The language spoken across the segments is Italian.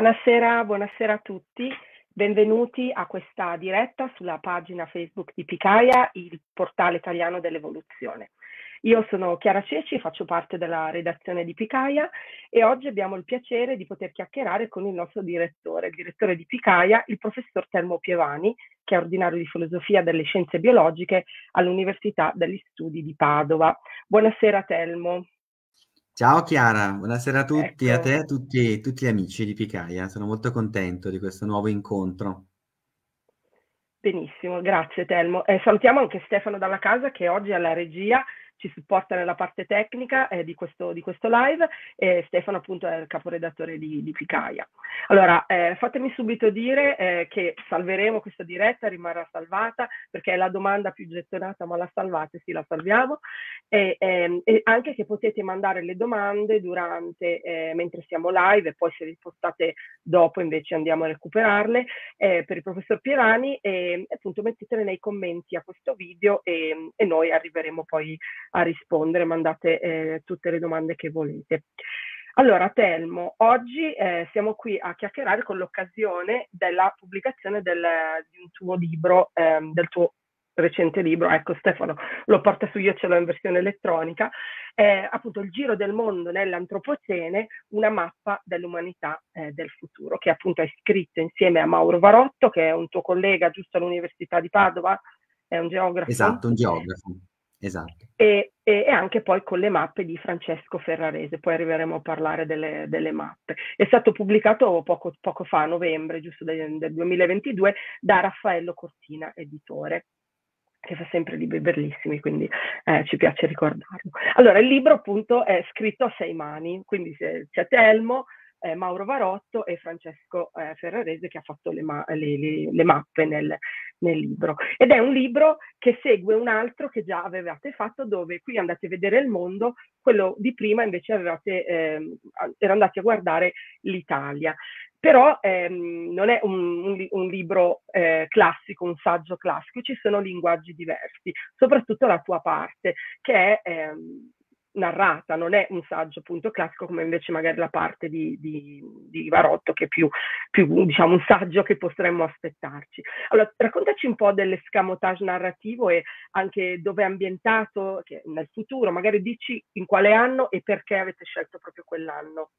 Buonasera, buonasera, a tutti, benvenuti a questa diretta sulla pagina Facebook di Picaia, il portale italiano dell'evoluzione. Io sono Chiara Ceci, faccio parte della redazione di Picaia e oggi abbiamo il piacere di poter chiacchierare con il nostro direttore, il direttore di Picaia, il professor Telmo Pievani, che è ordinario di filosofia delle scienze biologiche all'Università degli Studi di Padova. Buonasera Telmo. Ciao Chiara, buonasera a tutti, ecco. a te e a tutti, tutti gli amici di Picaia. Sono molto contento di questo nuovo incontro. Benissimo, grazie Telmo. Eh, salutiamo anche Stefano Dalla Casa che oggi è alla regia ci supporta nella parte tecnica eh, di, questo, di, questo, live e Stefano appunto è il caporedattore di, di Picaia. Allora, eh, fatemi subito dire eh, che salveremo questa diretta, rimarrà salvata perché è la domanda più gettonata, ma la salvate, sì la salviamo, e, ehm, e anche che potete mandare le domande durante, eh, mentre siamo live e poi se le postate dopo invece andiamo a recuperarle eh, per il professor Pierani e appunto mettetele nei commenti a questo video e, e noi arriveremo poi a rispondere, mandate eh, tutte le domande che volete. Allora, Telmo, oggi eh, siamo qui a chiacchierare con l'occasione della pubblicazione del, di un tuo libro, ehm, del tuo recente libro, ecco Stefano lo porta su io, ce l'ho in versione elettronica, eh, appunto il giro del mondo nell'antropocene, una mappa dell'umanità eh, del futuro, che appunto hai scritto insieme a Mauro Varotto, che è un tuo collega giusto all'Università di Padova, è un geografo. Esatto, un geografo. Esatto. E, e, e, anche poi con le mappe di Francesco Ferrarese, poi arriveremo a parlare delle, delle mappe. È stato pubblicato poco, poco fa, a novembre, giusto del, del 2022, da Raffaello Cortina, editore che fa sempre libri bellissimi, quindi eh, ci piace ricordarlo. Allora, il libro appunto è scritto a sei mani, quindi c'è Telmo, eh, Mauro Varotto e Francesco eh, Ferrarese che ha fatto le, ma- le, le, le mappe nel, nel, libro. Ed è un libro che segue un altro che già avevate fatto dove qui andate a vedere il mondo, quello di prima invece avevate, eh, era andati a guardare l'Italia. Però ehm, non è un, un, un libro eh, classico, un saggio classico, ci sono linguaggi diversi, soprattutto la tua parte, che è ehm, narrata, non è un saggio appunto classico come invece magari la parte di, di, di Varotto che è più, più, diciamo un saggio che potremmo aspettarci. Allora raccontaci un po' dell'escamotage narrativo e anche dove è ambientato che nel futuro, magari dici in quale anno e perché avete scelto proprio quell'anno.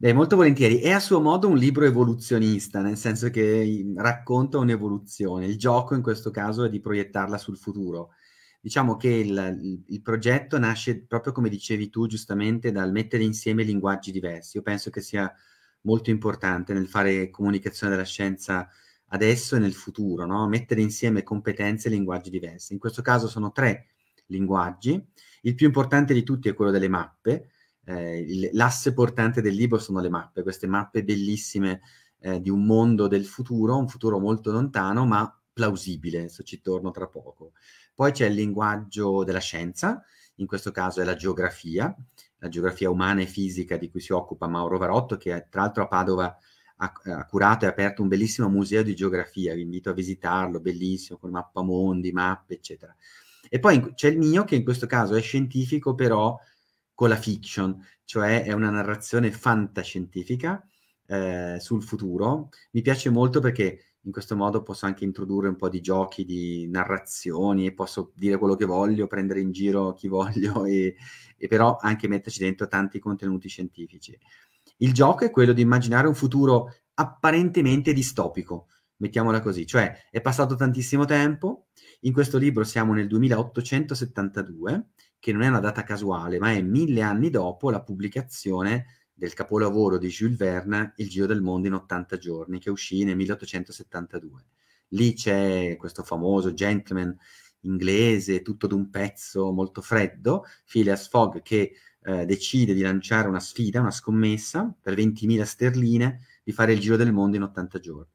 Beh, molto volentieri. È a suo modo un libro evoluzionista, nel senso che racconta un'evoluzione. Il gioco in questo caso è di proiettarla sul futuro diciamo che il, il, progetto nasce proprio come dicevi tu giustamente dal mettere insieme linguaggi diversi. Io penso che sia molto importante nel fare comunicazione della scienza adesso e nel futuro, no? mettere insieme competenze e linguaggi diversi. In questo caso sono tre linguaggi. Il più importante di tutti è quello delle mappe. Eh, l'asse portante del libro sono le mappe, queste mappe bellissime eh, di un mondo del futuro, un futuro molto lontano, ma plausibile, adesso ci torno tra poco. Poi c'è il linguaggio della scienza, in questo caso è la geografia, la geografia umana e fisica di cui si occupa Mauro Varotto, che tra l'altro a Padova ha, eh, ha curato e aperto un bellissimo museo di geografia, vi invito a visitarlo, bellissimo, con mappamondi, mappe, eccetera. E poi c'è il mio, che in questo caso è scientifico, però con la fiction, cioè è una narrazione fantascientifica eh, sul futuro. Mi piace molto perché in questo modo posso anche introdurre un po' di giochi, di narrazioni, posso dire quello che voglio, prendere in giro chi voglio e, e però anche metterci dentro tanti contenuti scientifici. Il gioco è quello di immaginare un futuro apparentemente distopico, mettiamola così, cioè è passato tantissimo tempo, in questo libro siamo nel 2872, che non è una data casuale, ma è mille anni dopo la pubblicazione del capolavoro di Jules Verne, Il Giro del Mondo in 80 giorni, che uscì nel 1872. Lì c'è questo famoso gentleman inglese, tutto d'un pezzo, molto freddo, Phileas Fogg, che eh, decide di lanciare una sfida, una scommessa, per 20.000 sterline, di fare il Giro del Mondo in 80 giorni.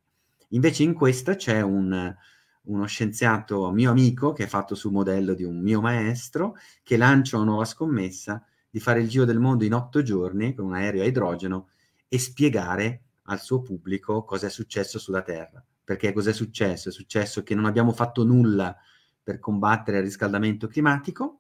Invece in questa c'è un, uno scienziato mio amico che è fatto sul modello di un mio maestro che lancia una nuova scommessa di fare il giro del mondo in otto giorni con un aereo a idrogeno e spiegare al suo pubblico cosa è successo sulla Terra. Perché cos'è successo? È successo che non abbiamo fatto nulla per combattere il riscaldamento climatico,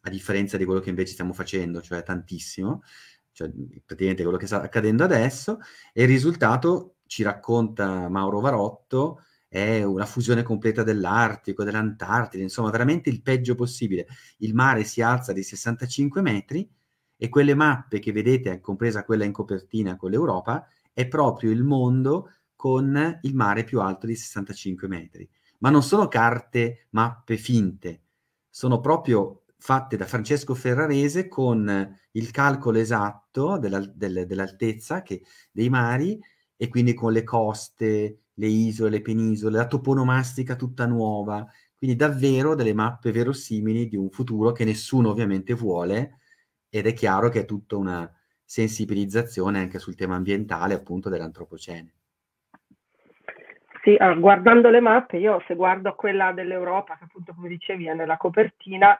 a differenza di quello che invece stiamo facendo, cioè tantissimo, cioè praticamente quello che sta accadendo adesso, e il risultato, ci racconta Mauro Varotto, è una fusione completa dell'Artico, dell'Antartide, insomma veramente il peggio possibile. Il mare si alza di 65 metri e quelle mappe che vedete, eh, compresa quella in copertina con l'Europa, è proprio il mondo con il mare più alto di 65 metri. Ma non sono carte, mappe finte, sono proprio fatte da Francesco Ferrarese con il calcolo esatto della, del, dell'altezza che, dei mari e quindi con le coste, le isole, le penisole, la toponomastica tutta nuova, quindi davvero delle mappe verosimili di un futuro che nessuno ovviamente vuole ed è chiaro che è tutta una sensibilizzazione anche sul tema ambientale appunto dell'antropocene. Sì, guardando le mappe, io se guardo quella dell'Europa, che appunto come dicevi è nella copertina,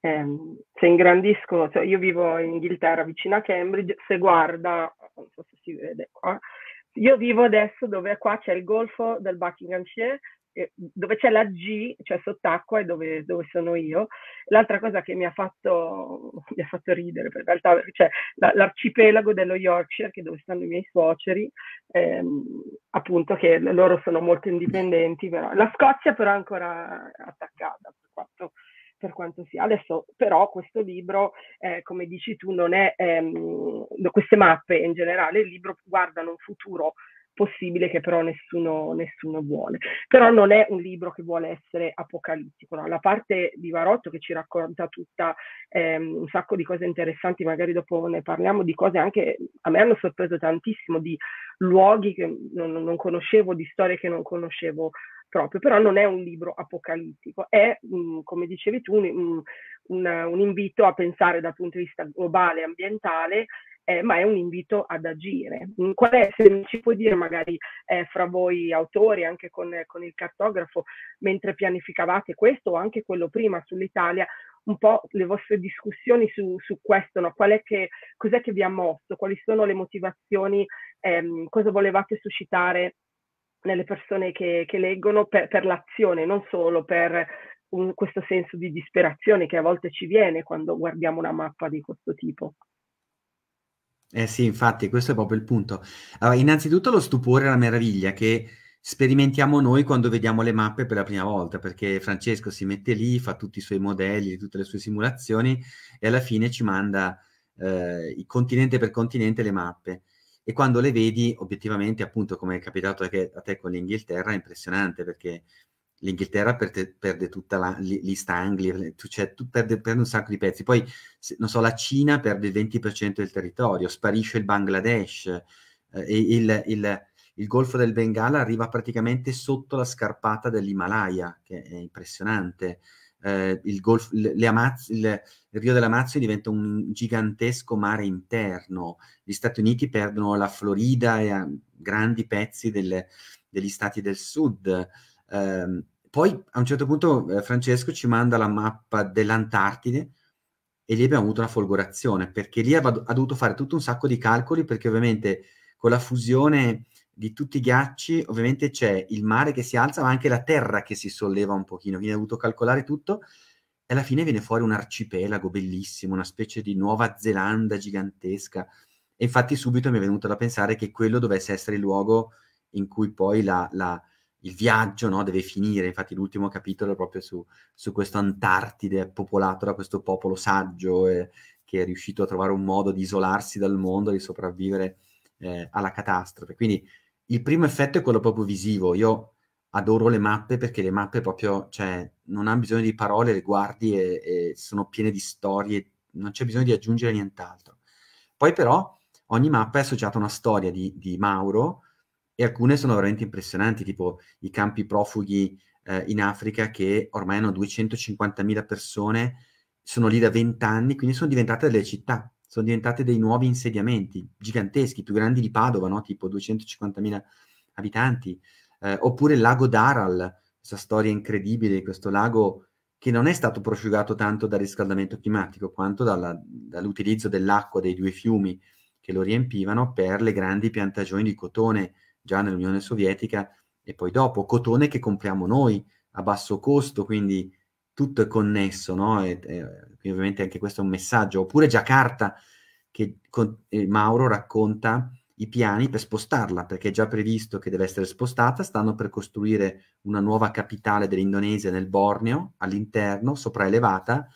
ehm, se ingrandisco, cioè io vivo in Inghilterra vicino a Cambridge, se guarda, non so se si vede qua, io vivo adesso dove qua c'è il golfo del Buckinghamshire, dove c'è la G, cioè sott'acqua e dove, dove, sono io. L'altra cosa che mi ha fatto, mi ha fatto ridere, per realtà, cioè, la, l'arcipelago dello Yorkshire, che dove stanno i miei suoceri, ehm, appunto che loro sono molto indipendenti, però. la Scozia però è ancora attaccata, per quanto per quanto sia. Adesso però questo libro, eh, come dici tu, non è, ehm, queste mappe in generale, il libro guardano un futuro possibile che però nessuno, nessuno, vuole. Però non è un libro che vuole essere apocalittico, no? la parte di Varotto che ci racconta tutta ehm, un sacco di cose interessanti, magari dopo ne parliamo di cose anche a me hanno sorpreso tantissimo, di luoghi che non, non conoscevo, di storie che non conoscevo proprio, però non è un libro apocalittico, è, mh, mm, come dicevi tu, un, un, un, invito a pensare dal punto di vista globale, ambientale, eh, ma è un invito ad agire. Mm, qual è, se ci puoi dire magari eh, fra voi autori, anche con, con il cartografo, mentre pianificavate questo o anche quello prima sull'Italia, un po' le vostre discussioni su, su questo, no? Qual è che, cos'è che vi ha mosso, quali sono le motivazioni, ehm, cosa volevate suscitare nelle persone che, che leggono per, per, l'azione, non solo per un, questo senso di disperazione che a volte ci viene quando guardiamo una mappa di questo tipo. Eh sì, infatti, questo è proprio il punto. Allora, innanzitutto lo stupore e la meraviglia che sperimentiamo noi quando vediamo le mappe per la prima volta, perché Francesco si mette lì, fa tutti i suoi modelli, tutte le sue simulazioni e alla fine ci manda eh, continente per continente le mappe e quando le vedi obiettivamente appunto come è capitato anche a te con l'Inghilterra è impressionante perché l'Inghilterra perde, perde tutta la, l'East Anglia, cioè perde, perde, un sacco di pezzi. Poi, se, non so, la Cina perde il 20% del territorio, sparisce il Bangladesh, eh, il, il, il, Golfo del Bengala arriva praticamente sotto la scarpata dell'Himalaya, che è impressionante eh, il, golf, le Amaz- il Rio dell'Amazio diventa un gigantesco mare interno, gli Stati Uniti perdono la Florida e eh, grandi pezzi delle, degli stati del sud. Eh, poi a un certo punto eh, Francesco ci manda la mappa dell'Antartide e lì abbiamo avuto una folgorazione perché lì ha, ha dovuto fare tutto un sacco di calcoli perché ovviamente con la fusione di tutti i ghiacci, ovviamente c'è il mare che si alza, ma anche la terra che si solleva un pochino, quindi ho dovuto calcolare tutto e alla fine viene fuori un arcipelago bellissimo, una specie di Nuova Zelanda gigantesca. E infatti subito mi è venuto da pensare che quello dovesse essere il luogo in cui poi la, la, il viaggio no, deve finire. Infatti l'ultimo capitolo è proprio su, su questo Antartide popolato da questo popolo saggio eh, che è riuscito a trovare un modo di isolarsi dal mondo, di sopravvivere eh, alla catastrofe. Quindi il primo effetto è quello proprio visivo. Io adoro le mappe perché le mappe proprio, cioè, non hanno bisogno di parole, le guardi e, e sono piene di storie, non c'è bisogno di aggiungere nient'altro. Poi però ogni mappa è associata a una storia di, di Mauro e alcune sono veramente impressionanti, tipo i campi profughi eh, in Africa che ormai hanno 250.000 persone, sono lì da 20 anni, quindi sono diventate delle città sono diventate dei nuovi insediamenti giganteschi, più grandi di Padova, no? tipo 250.000 abitanti, eh, oppure il lago d'Aral, questa storia incredibile questo lago che non è stato prosciugato tanto dal riscaldamento climatico quanto dalla, dall'utilizzo dell'acqua dei due fiumi che lo riempivano per le grandi piantagioni di cotone già nell'Unione Sovietica e poi dopo, cotone che compriamo noi a basso costo, quindi tutto è connesso, no? E, e, e ovviamente anche questo è un messaggio, oppure Giacarta che con, eh, Mauro racconta i piani per spostarla, perché è già previsto che deve essere spostata, stanno per costruire una nuova capitale dell'Indonesia nel Borneo, all'interno, sopraelevata,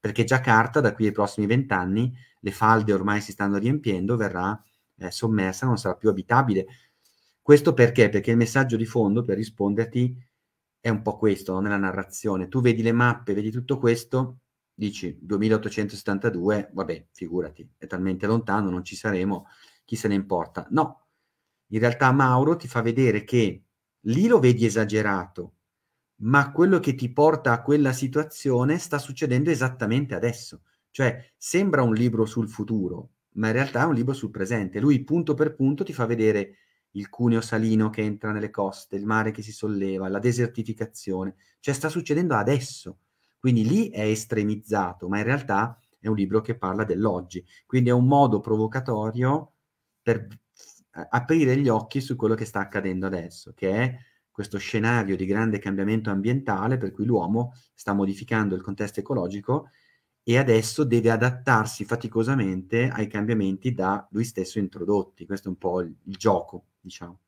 perché Giacarta da qui ai prossimi vent'anni, le falde ormai si stanno riempiendo, verrà eh, sommersa, non sarà più abitabile. Questo perché? Perché il messaggio di fondo, per risponderti, è un po' questo no? nella narrazione. Tu vedi le mappe, vedi tutto questo dici 2872, vabbè, figurati, è talmente lontano, non ci saremo, chi se ne importa. No, in realtà Mauro ti fa vedere che lì lo vedi esagerato, ma quello che ti porta a quella situazione sta succedendo esattamente adesso. Cioè, sembra un libro sul futuro, ma in realtà è un libro sul presente. Lui punto per punto ti fa vedere il cuneo salino che entra nelle coste, il mare che si solleva, la desertificazione. Cioè, sta succedendo adesso quindi lì è estremizzato, ma in realtà è un libro che parla dell'oggi. Quindi è un modo provocatorio per eh, aprire gli occhi su quello che sta accadendo adesso, che è questo scenario di grande cambiamento ambientale per cui l'uomo sta modificando il contesto ecologico e adesso deve adattarsi faticosamente ai cambiamenti da lui stesso introdotti. Questo è un po' il, il gioco, diciamo.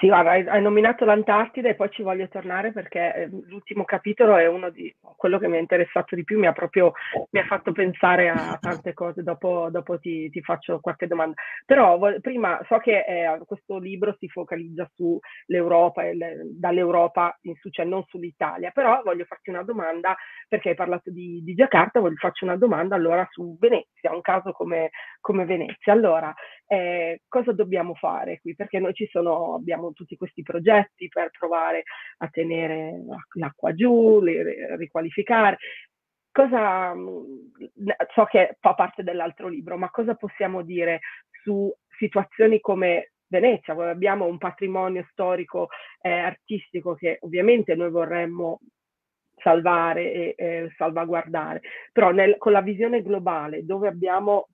Sì, guarda, hai nominato l'Antartide e poi ci voglio tornare perché ehm, l'ultimo capitolo è uno di quello che mi ha interessato di più, mi ha proprio mi ha fatto pensare a tante cose, dopo, dopo ti, ti, faccio qualche domanda. Però prima so che eh, questo libro si focalizza sull'Europa, il, dall'Europa in su, cioè non sull'Italia, però voglio farti una domanda perché hai parlato di, di Giacarta, voglio farti una domanda allora su Venezia, un caso come, come Venezia. Allora, eh, cosa dobbiamo fare qui? Perché noi ci sono, abbiamo tutti questi progetti per provare a tenere l'acqua giù, le, riqualificare. Cosa, mm, so che fa parte dell'altro libro, ma cosa possiamo dire su situazioni come Venezia, dove abbiamo un patrimonio storico e eh, artistico che ovviamente noi vorremmo salvare e eh, salvaguardare, però nel, con la visione globale dove abbiamo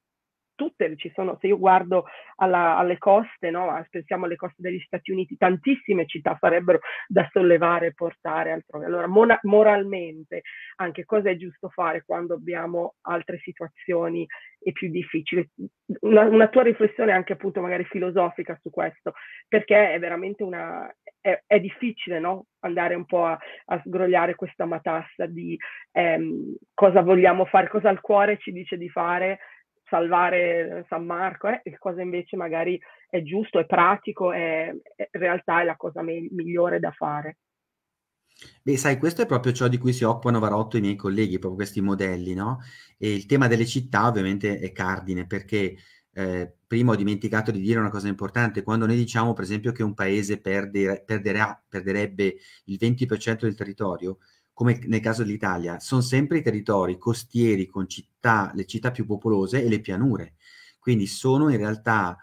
tutte ci sono, se io guardo alla, alle coste, no? pensiamo alle coste degli Stati Uniti, tantissime città sarebbero da sollevare e portare altrove. Allora, mona, moralmente, anche cosa è giusto fare quando abbiamo altre situazioni e più difficili? Una, una, tua riflessione anche appunto magari filosofica su questo, perché è veramente una... È, è difficile no? andare un po' a, a, sgrogliare questa matassa di ehm, cosa vogliamo fare, cosa il cuore ci dice di fare salvare San Marco, eh, cosa invece magari è giusto, è pratico, è, è in realtà è la cosa me- migliore da fare. Beh, sai, questo è proprio ciò di cui si occupano Varotto e i miei colleghi, proprio questi modelli, no? E il tema delle città ovviamente è cardine, perché eh, prima ho dimenticato di dire una cosa importante, quando noi diciamo per esempio che un paese perde, perderà, perderebbe il 20% del territorio, come nel caso dell'Italia, sono sempre i territori costieri con città, le città più popolose e le pianure. Quindi sono in realtà,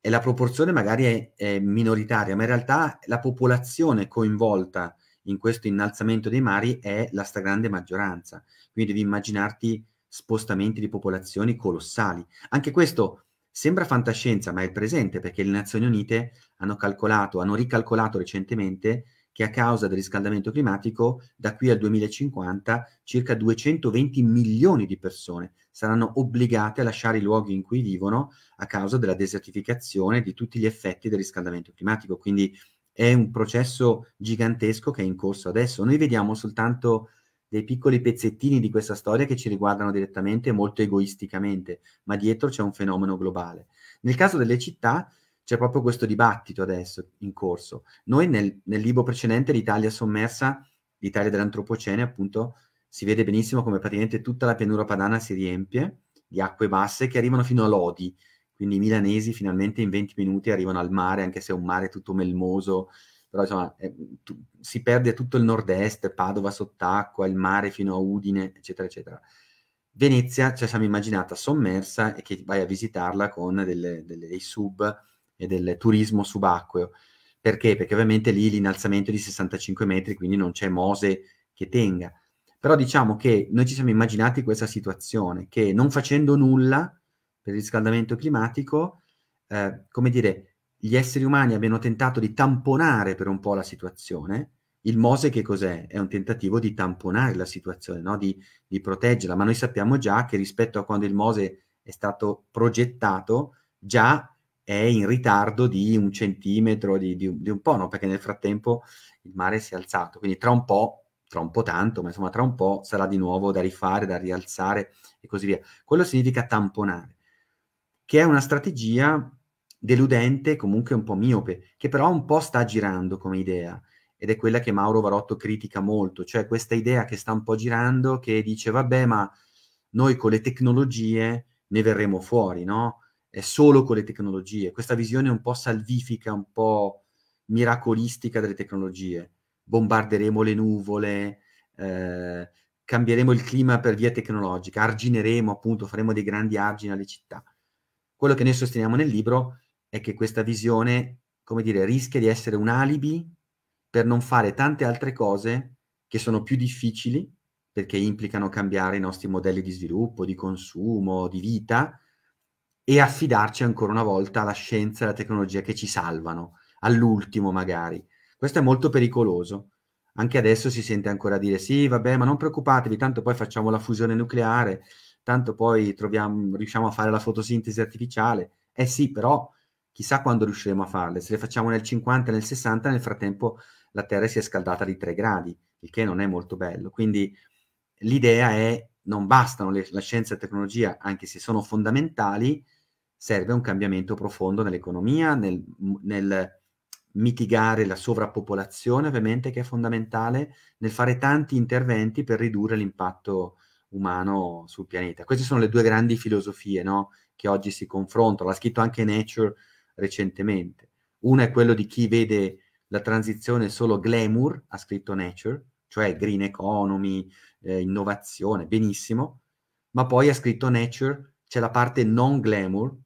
e la proporzione magari è, è, minoritaria, ma in realtà la popolazione coinvolta in questo innalzamento dei mari è la stragrande maggioranza. Quindi devi immaginarti spostamenti di popolazioni colossali. Anche questo sembra fantascienza, ma è presente perché le Nazioni Unite hanno calcolato, hanno ricalcolato recentemente che a causa del riscaldamento climatico da qui al 2050 circa 220 milioni di persone saranno obbligate a lasciare i luoghi in cui vivono a causa della desertificazione di tutti gli effetti del riscaldamento climatico. Quindi è un processo gigantesco che è in corso adesso. Noi vediamo soltanto dei piccoli pezzettini di questa storia che ci riguardano direttamente e molto egoisticamente, ma dietro c'è un fenomeno globale. Nel caso delle città, c'è proprio questo dibattito adesso in corso. Noi nel, nel libro precedente, L'Italia sommersa, l'Italia dell'antropocene, appunto, si vede benissimo come praticamente tutta la pianura padana si riempie di acque basse che arrivano fino a Lodi, quindi i milanesi finalmente in 20 minuti arrivano al mare, anche se è un mare tutto melmoso, però insomma è, tu, si perde tutto il nord-est, Padova sott'acqua, il mare fino a Udine, eccetera, eccetera. Venezia ci cioè, la siamo immaginata sommersa e che vai a visitarla con delle, delle, dei sub e del turismo subacqueo. Perché? Perché ovviamente lì l'innalzamento è di 65 metri, quindi non c'è Mose che tenga. Però diciamo che noi ci siamo immaginati questa situazione, che non facendo nulla per il riscaldamento climatico, eh, come dire, gli esseri umani abbiano tentato di tamponare per un po' la situazione. Il Mose che cos'è? È un tentativo di tamponare la situazione, no? di, di proteggerla, ma noi sappiamo già che rispetto a quando il Mose è stato progettato, già è in ritardo di un centimetro, di, di, un, di un po', no? perché nel frattempo il mare si è alzato, quindi tra un po' tra un po' tanto, ma insomma tra un po' sarà di nuovo da rifare, da rialzare e così via. Quello significa tamponare, che è una strategia deludente, comunque un po' miope, che però un po' sta girando come idea ed è quella che Mauro Varotto critica molto, cioè questa idea che sta un po' girando, che dice vabbè ma noi con le tecnologie ne verremo fuori, no? è solo con le tecnologie, questa visione un po' salvifica, un po' miracolistica delle tecnologie. Bombarderemo le nuvole, eh, cambieremo il clima per via tecnologica, argineremo appunto, faremo dei grandi argini alle città. Quello che noi sosteniamo nel libro è che questa visione, come dire, rischia di essere un alibi per non fare tante altre cose che sono più difficili, perché implicano cambiare i nostri modelli di sviluppo, di consumo, di vita, e affidarci ancora una volta alla scienza e alla tecnologia che ci salvano, all'ultimo magari. Questo è molto pericoloso. Anche adesso si sente ancora dire sì, vabbè, ma non preoccupatevi, tanto poi facciamo la fusione nucleare, tanto poi troviamo, riusciamo a fare la fotosintesi artificiale. Eh sì, però chissà quando riusciremo a farle. Se le facciamo nel 50, nel 60, nel frattempo la Terra si è scaldata di 3 gradi, il che non è molto bello. Quindi l'idea è non bastano le, la scienza e la tecnologia, anche se sono fondamentali, serve un cambiamento profondo nell'economia, nel, nel mitigare la sovrappopolazione, ovviamente, che è fondamentale, nel fare tanti interventi per ridurre l'impatto umano sul pianeta. Queste sono le due grandi filosofie no? che oggi si confrontano, l'ha scritto anche Nature recentemente. Una è quella di chi vede la transizione solo glamour, ha scritto Nature, cioè green economy, eh, innovazione, benissimo, ma poi ha scritto Nature, c'è la parte non glamour,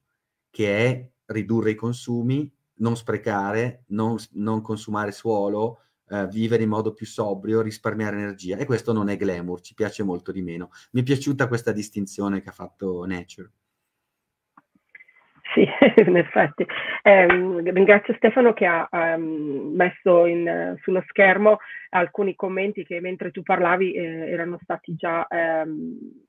che è ridurre i consumi, non sprecare, non, non consumare suolo, eh, vivere in modo più sobrio, risparmiare energia. E questo non è glamour, ci piace molto di meno. Mi è piaciuta questa distinzione che ha fatto Nature. Sì, in effetti. Eh, ringrazio Stefano che ha um, messo in, sullo schermo alcuni commenti che mentre tu parlavi eh, erano stati già um,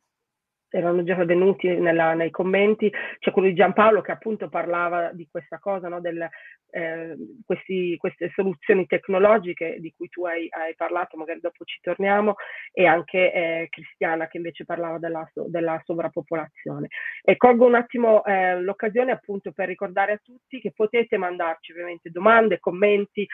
erano già venuti nella, nei commenti, c'è quello di Giampaolo che appunto parlava di questa cosa, no? Del, eh, questi, queste soluzioni tecnologiche di cui tu hai, hai, parlato, magari dopo ci torniamo, e anche eh, Cristiana che invece parlava della, della, sovrappopolazione. E colgo un attimo eh, l'occasione appunto per ricordare a tutti che potete mandarci ovviamente domande, commenti,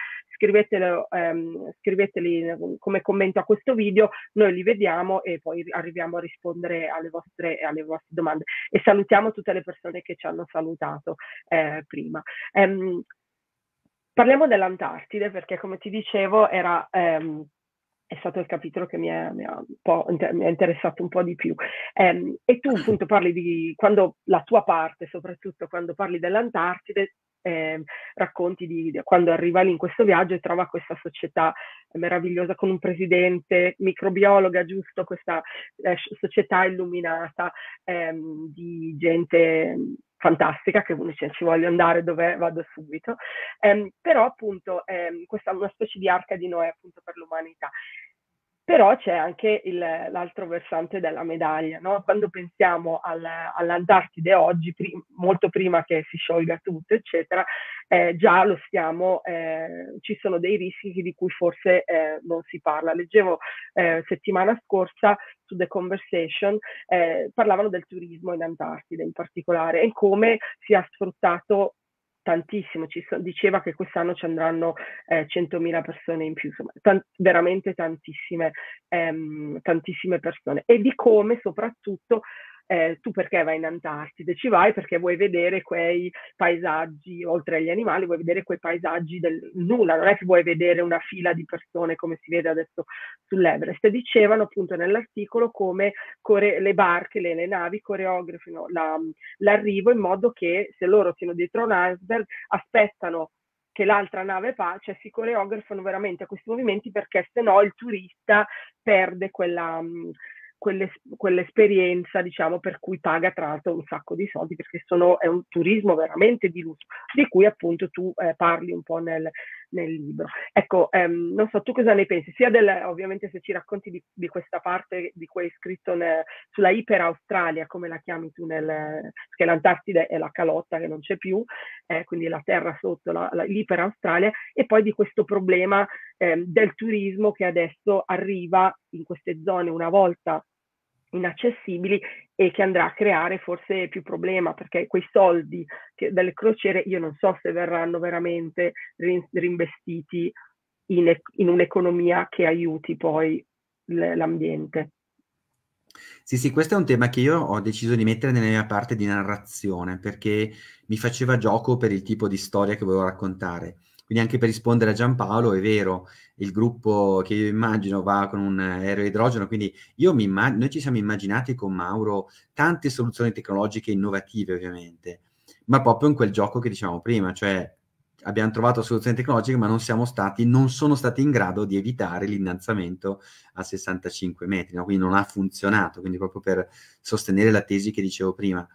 ehm, scriveteli come commento a questo video, noi li vediamo e poi arriviamo a rispondere alle vostre vostre, alle vostre domande e salutiamo tutte le persone che ci hanno salutato eh, prima. Ehm, parliamo dell'Antartide perché come ti dicevo era... Ehm, è stato il capitolo che mi, ha, mi, interessato un po' di più. Eh, e tu appunto parli di quando la tua parte, soprattutto quando parli dell'Antartide, eh, racconti di, di, quando arriva lì in questo viaggio e trova questa società meravigliosa con un presidente microbiologa, giusto, questa eh, società illuminata ehm, di gente fantastica che uno dice ci voglio andare dove vado subito, ehm, però appunto ehm, questa è una specie di arca di Noè appunto per l'umanità però c'è anche il, l'altro versante della medaglia, no? Quando pensiamo al, all'Antartide oggi, prim, molto prima che si sciolga tutto, eccetera, eh, già lo stiamo, eh, ci sono dei rischi di cui forse eh, non si parla. Leggevo eh, settimana scorsa su The Conversation, eh, parlavano del turismo in Antartide in particolare e come si è sfruttato tantissimo, ci so, diceva che quest'anno ci andranno eh, 100.000 persone in più, insomma, tant- veramente tantissime, ehm, tantissime persone e di come soprattutto eh, tu perché vai in Antartide? Ci vai perché vuoi vedere quei paesaggi, oltre agli animali, vuoi vedere quei paesaggi del nulla, non è che vuoi vedere una fila di persone come si vede adesso sull'Everest. Dicevano appunto nell'articolo come core- le barche, le, le navi coreografino la, l'arrivo in modo che se loro siano dietro un iceberg aspettano che l'altra nave fa, cioè si coreografano veramente a questi movimenti perché se no il turista perde quella, quelle, quell'esperienza, diciamo, per cui paga tra l'altro un sacco di soldi, perché sono, è un turismo veramente di lusso, di cui appunto tu eh, parli un po' nel, nel libro. Ecco, ehm, non so tu cosa ne pensi, sia del, ovviamente se ci racconti di, di questa parte di cui hai scritto nel, sulla iperaustralia, come la chiami tu, nel, che l'Antartide è la calotta che non c'è più, eh, quindi la terra sotto, la, la, l'iperaustralia, e poi di questo problema ehm, del turismo che adesso arriva in queste zone una volta inaccessibili e che andrà a creare forse più problema perché quei soldi che, delle crociere io non so se verranno veramente rin- rinvestiti in, in, un'economia che aiuti poi l- l'ambiente. Sì, sì, questo è un tema che io ho deciso di mettere nella mia parte di narrazione perché mi faceva gioco per il tipo di storia che volevo raccontare quindi anche per rispondere a Giampaolo, è vero, il gruppo che io immagino va con un aereo idrogeno, quindi immag- noi ci siamo immaginati con Mauro tante soluzioni tecnologiche innovative ovviamente, ma proprio in quel gioco che dicevamo prima, cioè abbiamo trovato soluzioni tecnologiche ma non siamo stati, non sono stati in grado di evitare l'innalzamento a 65 metri, no? quindi non ha funzionato, quindi proprio per sostenere la tesi che dicevo prima.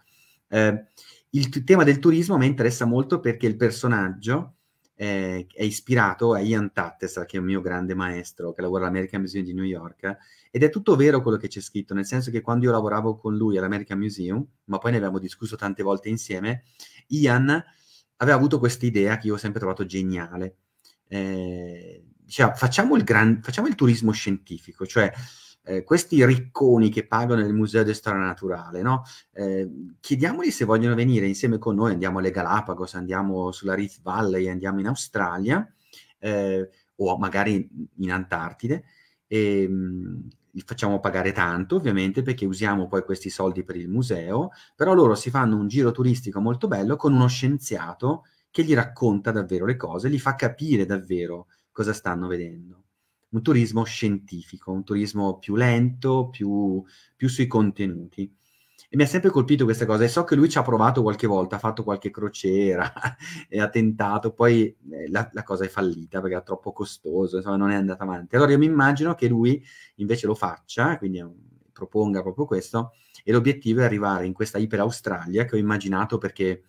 Eh, il t- tema del turismo mi interessa molto perché il personaggio è, eh, è ispirato a Ian Tattes, che è un mio grande maestro, che lavora all'American Museum di New York, ed è tutto vero quello che c'è scritto, nel senso che quando io lavoravo con lui all'American Museum, ma poi ne abbiamo discusso tante volte insieme, Ian aveva avuto questa idea che io ho sempre trovato geniale. Eh, diceva, facciamo il, gran, facciamo il turismo scientifico, cioè eh, questi ricconi che pagano il Museo di Storia Naturale, no? eh, chiediamoli se vogliono venire insieme con noi, andiamo alle Galapagos, andiamo sulla Rift Valley, andiamo in Australia eh, o magari in Antartide e ehm, mh, li facciamo pagare tanto ovviamente perché usiamo poi questi soldi per il museo, però loro si fanno un giro turistico molto bello con uno scienziato che gli racconta davvero le cose, gli fa capire davvero cosa stanno vedendo un turismo scientifico, un turismo più lento, più, più sui contenuti. E mi ha sempre colpito questa cosa e so che lui ci ha provato qualche volta, ha fatto qualche crociera e ha tentato, poi eh, la, la, cosa è fallita perché era troppo costoso, insomma non è andata avanti. Allora io mi immagino che lui invece lo faccia, quindi proponga proprio questo e l'obiettivo è arrivare in questa iper Australia che ho immaginato perché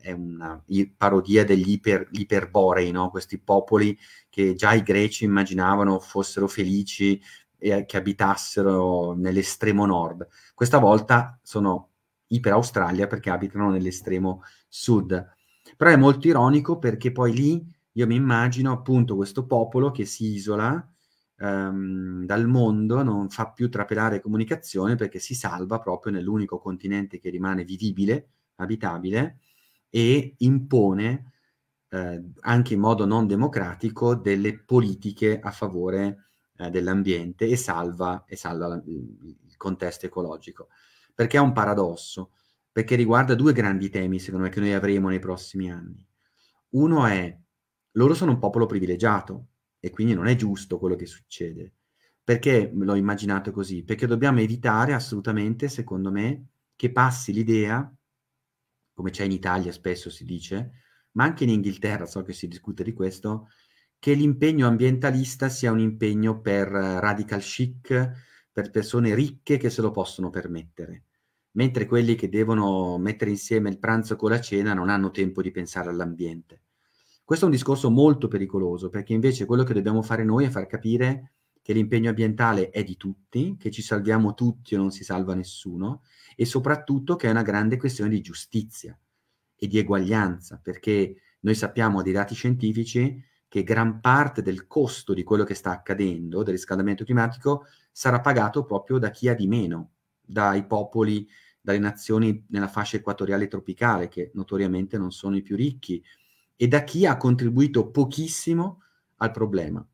è una parodia degli iper, iperborei, no? questi popoli che già i greci immaginavano fossero felici e che abitassero nell'estremo nord. Questa volta sono iper-Australia perché abitano nell'estremo sud. Però è molto ironico perché poi lì io mi immagino appunto questo popolo che si isola ehm, dal mondo, non fa più trapelare comunicazione perché si salva proprio nell'unico continente che rimane vivibile, abitabile, e impone eh, anche in modo non democratico delle politiche a favore eh, dell'ambiente e salva, e salva la, il contesto ecologico. Perché è un paradosso, perché riguarda due grandi temi, secondo me, che noi avremo nei prossimi anni. Uno è, loro sono un popolo privilegiato e quindi non è giusto quello che succede. Perché l'ho immaginato così? Perché dobbiamo evitare assolutamente, secondo me, che passi l'idea come c'è in Italia spesso si dice, ma anche in Inghilterra so che si discute di questo, che l'impegno ambientalista sia un impegno per eh, radical chic, per persone ricche che se lo possono permettere, mentre quelli che devono mettere insieme il pranzo con la cena non hanno tempo di pensare all'ambiente. Questo è un discorso molto pericoloso, perché invece quello che dobbiamo fare noi è far capire che l'impegno ambientale è di tutti, che ci salviamo tutti o non si salva nessuno e soprattutto che è una grande questione di giustizia e di eguaglianza, perché noi sappiamo dai dati scientifici che gran parte del costo di quello che sta accadendo, del riscaldamento climatico, sarà pagato proprio da chi ha di meno, dai popoli, dalle nazioni nella fascia equatoriale tropicale, che notoriamente non sono i più ricchi, e da chi ha contribuito pochissimo al problema.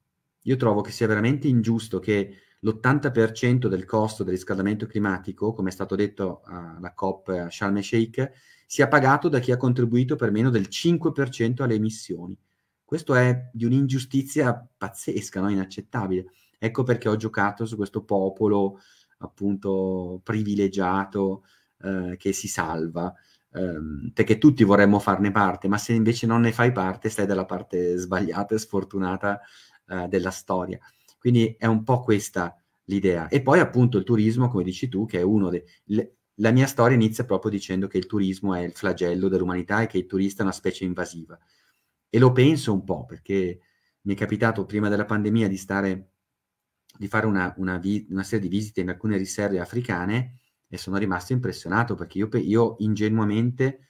Io trovo che sia veramente ingiusto che l'80% del costo del riscaldamento climatico, come è stato detto alla eh, COP eh, Sharm el Sheikh, sia pagato da chi ha contribuito per meno del 5% alle emissioni. Questo è di un'ingiustizia pazzesca, no? inaccettabile. Ecco perché ho giocato su questo popolo appunto privilegiato eh, che si salva, eh, perché tutti vorremmo farne parte, ma se invece non ne fai parte stai dalla parte sbagliata e sfortunata eh, della storia. Quindi è un po' questa l'idea. E poi appunto il turismo, come dici tu, che è uno dei... La mia storia inizia proprio dicendo che il turismo è il flagello dell'umanità e che il turista è una specie invasiva. E lo penso un po' perché mi è capitato prima della pandemia di stare di fare una, una, vi, una, serie di visite in alcune riserve africane e sono rimasto impressionato perché io, io ingenuamente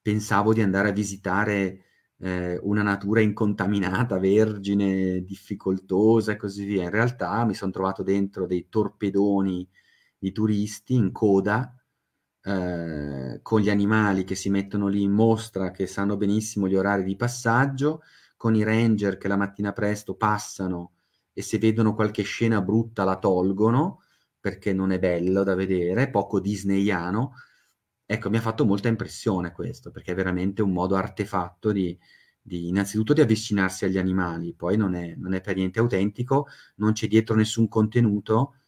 pensavo di andare a visitare eh, una natura incontaminata, vergine, difficoltosa e così via. In realtà mi sono trovato dentro dei torpedoni di turisti in coda eh, con gli animali che si mettono lì in mostra, che sanno benissimo gli orari di passaggio, con i ranger che la mattina presto passano e se vedono qualche scena brutta la tolgono perché non è bello da vedere, poco disneyano, Ecco, mi ha fatto molta impressione questo, perché è veramente un modo artefatto di, di innanzitutto di avvicinarsi agli animali, poi non è, non è, per niente autentico, non c'è dietro nessun contenuto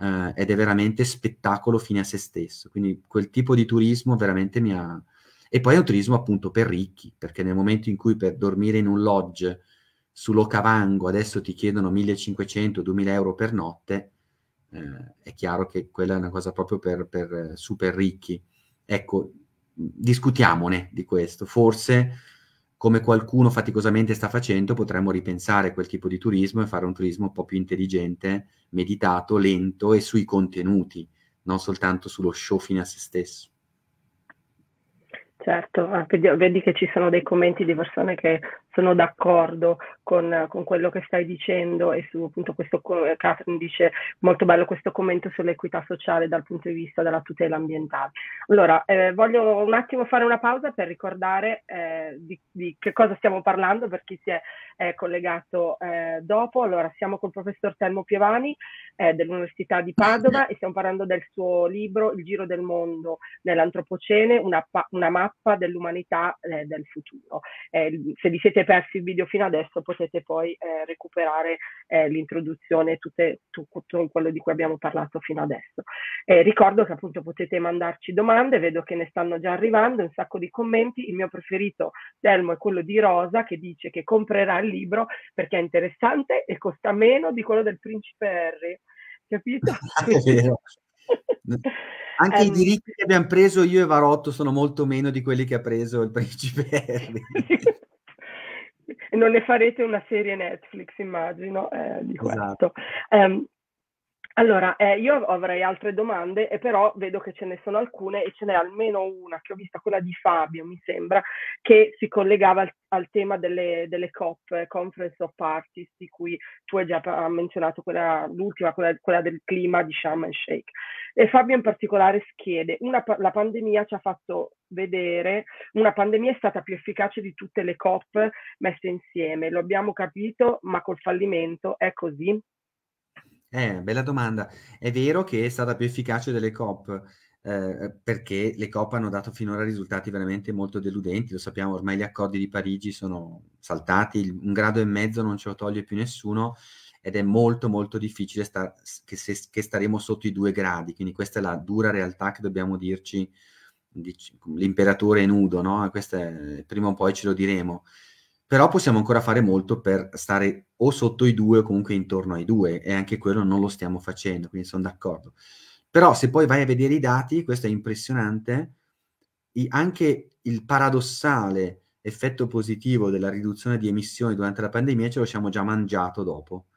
eh, ed è veramente spettacolo fine a se stesso. Quindi quel tipo di turismo veramente mi ha... E poi è un turismo appunto per ricchi, perché nel momento in cui per dormire in un lodge sull'Ocavango adesso ti chiedono 1500-2000 euro per notte, eh, è chiaro che quella è una cosa proprio per, per eh, super ricchi Ecco, discutiamone di questo. Forse, come qualcuno faticosamente sta facendo, potremmo ripensare quel tipo di turismo e fare un turismo un po' più intelligente, meditato, lento e sui contenuti, non soltanto sullo show fine a se stesso. Certo, ah, vedi che ci sono dei commenti di persone che sono d'accordo con, con, quello che stai dicendo e su appunto questo, Catherine dice molto bello questo commento sull'equità sociale dal punto di vista della tutela ambientale. Allora, eh, voglio un attimo fare una pausa per ricordare eh, di, di, che cosa stiamo parlando per chi si è eh, collegato dopo. Allora, siamo col professor Telmo Piovani eh, dell'Università di Padova e stiamo parlando del suo libro Il giro del mondo nell'antropocene, una, una mappa dell'umanità eh, del futuro. Eh, se vi siete avete perso il video fino adesso potete poi eh, recuperare eh, l'introduzione e tutto quello di cui abbiamo parlato fino adesso. Eh, ricordo che appunto potete mandarci domande, vedo che ne stanno già arrivando un sacco di commenti, il mio preferito Telmo è quello di Rosa che dice che comprerà il libro perché è interessante e costa meno di quello del principe Harry, capito? Anche um, i ehm, diritti che abbiamo preso io e Varotto sono molto meno di quelli che ha preso il principe Harry. non ne farete una serie Netflix, immagino, eh, di esatto. questo. Um, allora, eh, io avrei altre domande, eh, però vedo che ce ne sono alcune e ce n'è almeno una che ho vista, quella di Fabio, mi sembra, che si collegava al, al tema delle, delle COP, eh, Conference of Parties, di cui tu hai già menzionato quella, l'ultima, quella, quella, del clima di Sharm el Sheikh. E Fabio in particolare chiede, una, la pandemia ci ha fatto vedere, una pandemia è stata più efficace di tutte le COP messe insieme, lo abbiamo capito, ma col fallimento è così? Eh, bella domanda. È vero che è stata più efficace delle COP, eh, perché le COP hanno dato finora risultati veramente molto deludenti, lo sappiamo, ormai gli accordi di Parigi sono saltati, un grado e mezzo non ce lo toglie più nessuno ed è molto molto difficile sta, che, se, che, staremo sotto i due gradi, quindi questa è la dura realtà che dobbiamo dirci, dic- l'imperatore è nudo, no? Questo è, prima o poi ce lo diremo però possiamo ancora fare molto per stare o sotto i due o comunque intorno ai due e anche quello non lo stiamo facendo, quindi sono d'accordo. Però se poi vai a vedere i dati, questo è impressionante, i, anche il paradossale effetto positivo della riduzione di emissioni durante la pandemia ce lo siamo già mangiato dopo.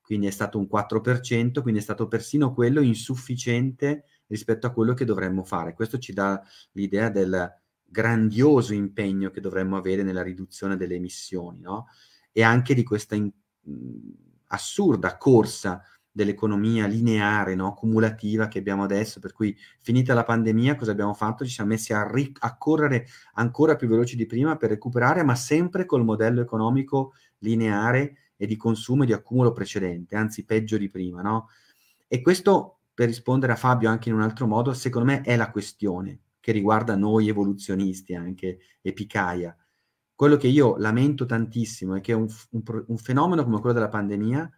Quindi è stato un 4%, quindi è stato persino quello insufficiente rispetto a quello che dovremmo fare. Questo ci dà l'idea del, grandioso impegno che dovremmo avere nella riduzione delle emissioni, no? E anche di questa in- assurda corsa dell'economia lineare, no? cumulativa che abbiamo adesso, per cui finita la pandemia cosa abbiamo fatto? Ci siamo messi a, ric- a correre ancora più veloci di prima per recuperare, ma sempre col modello economico lineare e di consumo e di accumulo precedente, anzi peggio di prima, no? E questo, per rispondere a Fabio anche in un altro modo, secondo me è la questione, che riguarda noi evoluzionisti anche, epicaia. Quello che io lamento tantissimo è che un, un, un fenomeno come quello della pandemia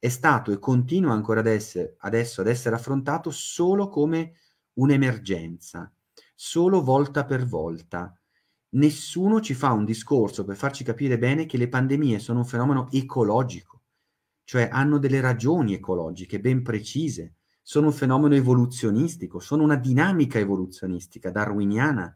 è stato e continua ancora ad essere, adesso ad essere affrontato solo come un'emergenza, solo volta per volta. Nessuno ci fa un discorso per farci capire bene che le pandemie sono un fenomeno ecologico, cioè hanno delle ragioni ecologiche ben precise sono un fenomeno evoluzionistico, sono una dinamica evoluzionistica, darwiniana.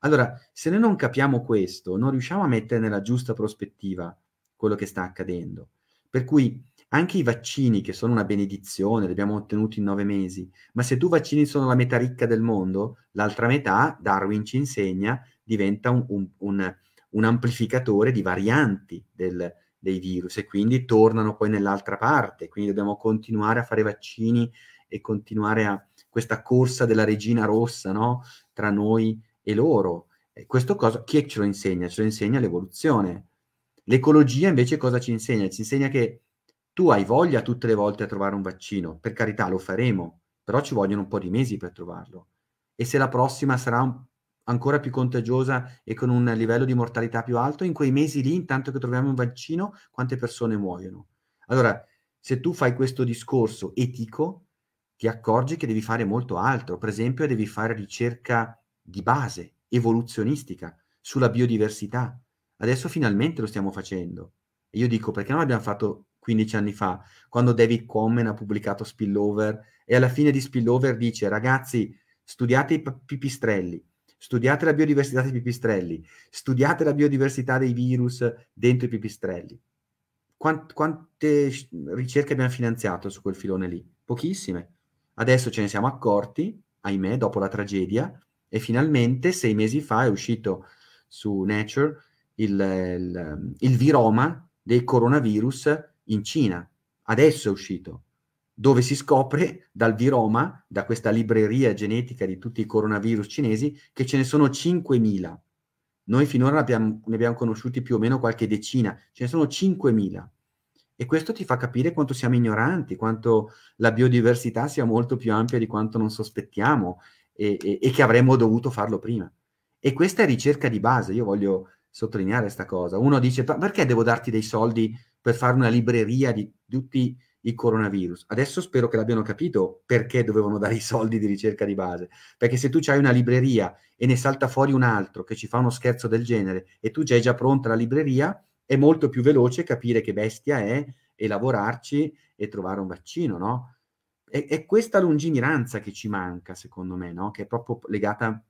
Allora, se noi non capiamo questo, non riusciamo a mettere nella giusta prospettiva quello che sta accadendo. Per cui anche i vaccini, che sono una benedizione, li abbiamo ottenuti in nove mesi, ma se tu vaccini sono la metà ricca del mondo, l'altra metà, Darwin ci insegna, diventa un, un, un, un amplificatore di varianti del, dei virus e quindi tornano poi nell'altra parte, quindi dobbiamo continuare a fare vaccini e continuare a questa corsa della regina rossa no? tra noi e loro. E questo cosa, chi ce lo insegna? Ce lo insegna l'evoluzione. L'ecologia invece cosa ci insegna? Ci insegna che tu hai voglia tutte le volte a trovare un vaccino, per carità lo faremo, però ci vogliono un po' di mesi per trovarlo. E se la prossima sarà ancora più contagiosa e con un livello di mortalità più alto, in quei mesi lì, intanto che troviamo un vaccino, quante persone muoiono? Allora, se tu fai questo discorso etico, ti accorgi che devi fare molto altro. Per esempio, devi fare ricerca di base, evoluzionistica, sulla biodiversità. Adesso finalmente lo stiamo facendo. E io dico, perché non l'abbiamo fatto 15 anni fa, quando David Common ha pubblicato Spillover e alla fine di Spillover dice, ragazzi, studiate i pipistrelli, studiate la biodiversità dei pipistrelli, studiate la biodiversità dei virus dentro i pipistrelli. Quante ricerche abbiamo finanziato su quel filone lì? Pochissime Adesso ce ne siamo accorti, ahimè, dopo la tragedia, e finalmente sei mesi fa è uscito su Nature il, il, il viroma del coronavirus in Cina. Adesso è uscito, dove si scopre dal viroma, da questa libreria genetica di tutti i coronavirus cinesi, che ce ne sono 5.000. Noi finora abbiamo, ne abbiamo conosciuti più o meno qualche decina, ce ne sono 5.000. E questo ti fa capire quanto siamo ignoranti, quanto la biodiversità sia molto più ampia di quanto non sospettiamo e, e, e che avremmo dovuto farlo prima. E questa è ricerca di base, io voglio sottolineare questa cosa. Uno dice, perché devo darti dei soldi per fare una libreria di tutti i coronavirus? Adesso spero che l'abbiano capito perché dovevano dare i soldi di ricerca di base. Perché se tu hai una libreria e ne salta fuori un altro che ci fa uno scherzo del genere e tu già hai già pronta la libreria, è molto più veloce capire che bestia è e lavorarci e trovare un vaccino, no? È, è questa lungimiranza che ci manca, secondo me, no? Che è proprio legata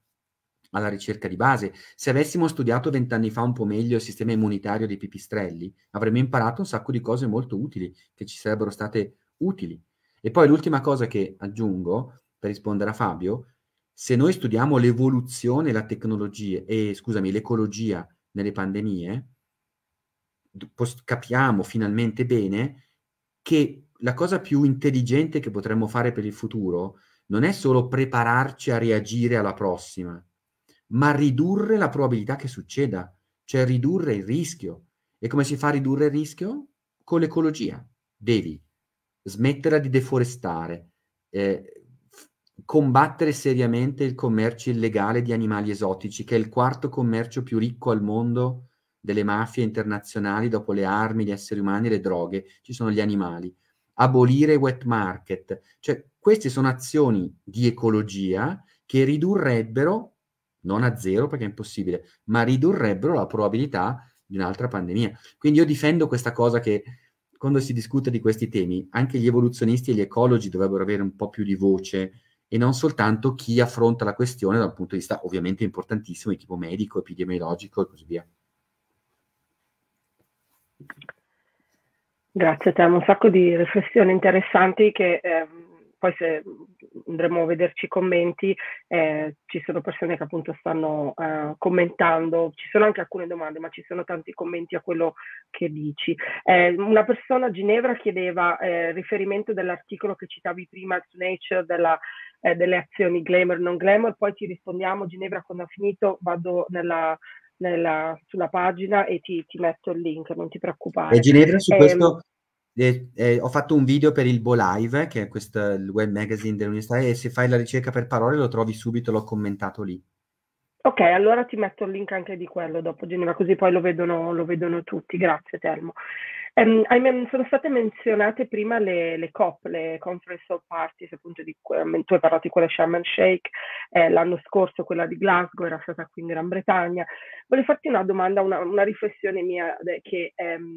alla ricerca di base. Se avessimo studiato vent'anni fa un po' meglio il sistema immunitario dei pipistrelli, avremmo imparato un sacco di cose molto utili, che ci sarebbero state utili. E poi l'ultima cosa che aggiungo, per rispondere a Fabio, se noi studiamo l'evoluzione, la tecnologia, e scusami, l'ecologia nelle pandemie, capiamo finalmente bene che la cosa più intelligente che potremmo fare per il futuro non è solo prepararci a reagire alla prossima, ma ridurre la probabilità che succeda, cioè ridurre il rischio. E come si fa a ridurre il rischio? Con l'ecologia. Devi smetterla di deforestare, eh, combattere seriamente il commercio illegale di animali esotici, che è il quarto commercio più ricco al mondo delle mafie internazionali dopo le armi, gli esseri umani, e le droghe, ci sono gli animali. Abolire i wet market, cioè queste sono azioni di ecologia che ridurrebbero, non a zero perché è impossibile, ma ridurrebbero la probabilità di un'altra pandemia. Quindi io difendo questa cosa che quando si discute di questi temi anche gli evoluzionisti e gli ecologi dovrebbero avere un po' più di voce e non soltanto chi affronta la questione da un punto di vista ovviamente importantissimo di tipo medico, epidemiologico e così via. Grazie a te, un sacco di riflessioni interessanti che eh, poi se andremo a vederci i commenti, eh, ci sono persone che appunto stanno eh, commentando, ci sono anche alcune domande, ma ci sono tanti commenti a quello che dici. Eh, una persona a Ginevra chiedeva eh, riferimento dell'articolo che citavi prima su Nature della eh, delle azioni glamour, non glamour, poi ti rispondiamo. Ginevra, quando ha finito, vado nella, nella, sulla pagina e ti, ti, metto il link, non ti preoccupare. E Ginevra, su eh, questo eh, eh, ho fatto un video per il BoLive, che è questo, il web magazine dell'università, e se fai la ricerca per parole lo trovi subito, l'ho commentato lì. Ok, allora ti metto il link anche di quello dopo Ginevra, così poi lo vedono, lo vedono tutti. Grazie Telmo. Um, sono state menzionate prima le, le COP, le Conference of Parties, appunto di, tu hai parlato di quella Shaman el Sheikh, eh, l'anno scorso quella di Glasgow era stata qui in Gran Bretagna. Volevo farti una domanda, una, una riflessione mia, eh, che um,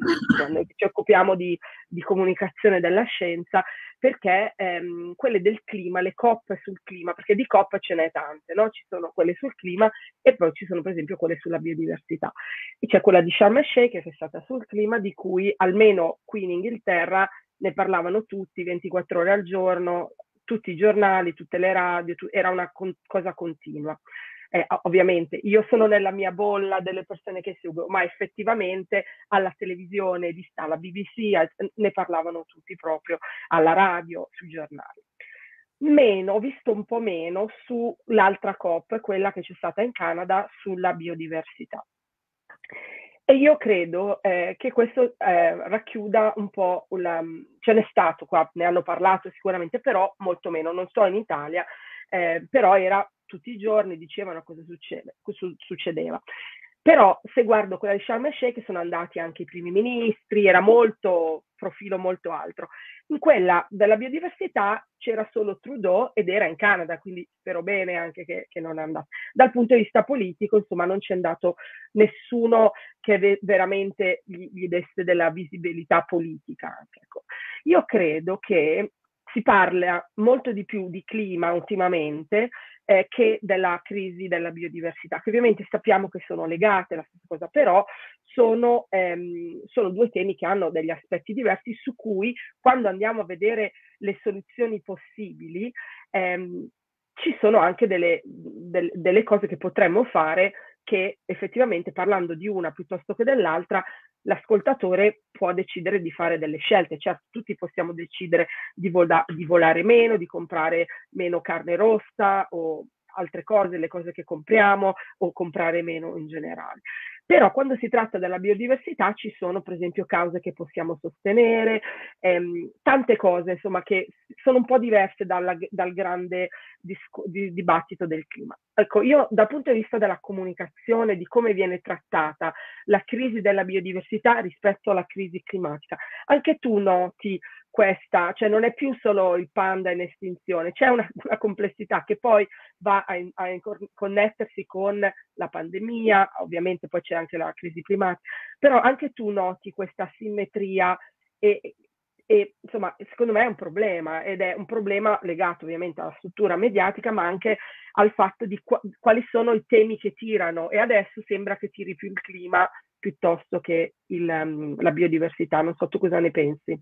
noi ci occupiamo di, di comunicazione della scienza, perché ehm, quelle del clima, le COP sul clima, perché di COP ce n'è tante, no? ci sono quelle sul clima e poi ci sono per esempio quelle sulla biodiversità. E c'è quella di Sharm el Sheikh che è stata sul clima, di cui almeno qui in Inghilterra ne parlavano tutti 24 ore al giorno, tutti i giornali, tutte le radio, tu- era una con- cosa continua eh, ovviamente io sono nella mia bolla delle persone che seguo, ma effettivamente alla televisione alla BBC, ne parlavano tutti proprio, alla radio, sui giornali. Meno, ho visto un po' meno sull'altra COP, quella che c'è stata in Canada sulla biodiversità. E io credo eh, che questo eh, racchiuda un po', una, mm, ce n'è stato qua, ne hanno parlato sicuramente, però molto meno, non so in Italia, eh, però era tutti i giorni dicevano cosa succede, cosa succedeva. Però se guardo quella di Sharm el-Sheikh sono andati anche i primi ministri, era molto profilo molto altro. In quella della biodiversità c'era solo Trudeau ed era in Canada, quindi spero bene anche che, che non è andato. Dal punto di vista politico, insomma, non c'è andato nessuno che ve- veramente gli, gli, desse della visibilità politica. Anche, ecco. Io credo che si parla molto di più di clima ultimamente eh, che della crisi della biodiversità, che ovviamente sappiamo che sono legate, la stessa cosa, però sono, ehm, sono due temi che hanno degli aspetti diversi su cui quando andiamo a vedere le soluzioni possibili ehm, ci sono anche delle, del, delle cose che potremmo fare che effettivamente parlando di una piuttosto che dell'altra, l'ascoltatore può decidere di fare delle scelte. Certo, tutti possiamo decidere di, vola- di volare meno, di comprare meno carne rossa o altre cose, le cose che compriamo o comprare meno in generale. Però quando si tratta della biodiversità ci sono per esempio cause che possiamo sostenere, ehm, tante cose insomma che sono un po' diverse dalla, dal grande disco, di, dibattito del clima. Ecco, io dal punto di vista della comunicazione, di come viene trattata la crisi della biodiversità rispetto alla crisi climatica, anche tu noti questa, cioè non è più solo il panda in estinzione, c'è una, una complessità che poi va a, a, connettersi con la pandemia, ovviamente poi c'è anche la crisi climatica, però anche tu noti questa simmetria e, e insomma secondo me è un problema ed è un problema legato ovviamente alla struttura mediatica ma anche al fatto di qu- quali sono i temi che tirano e adesso sembra che tiri più il clima piuttosto che il, um, la biodiversità, non so tu cosa ne pensi.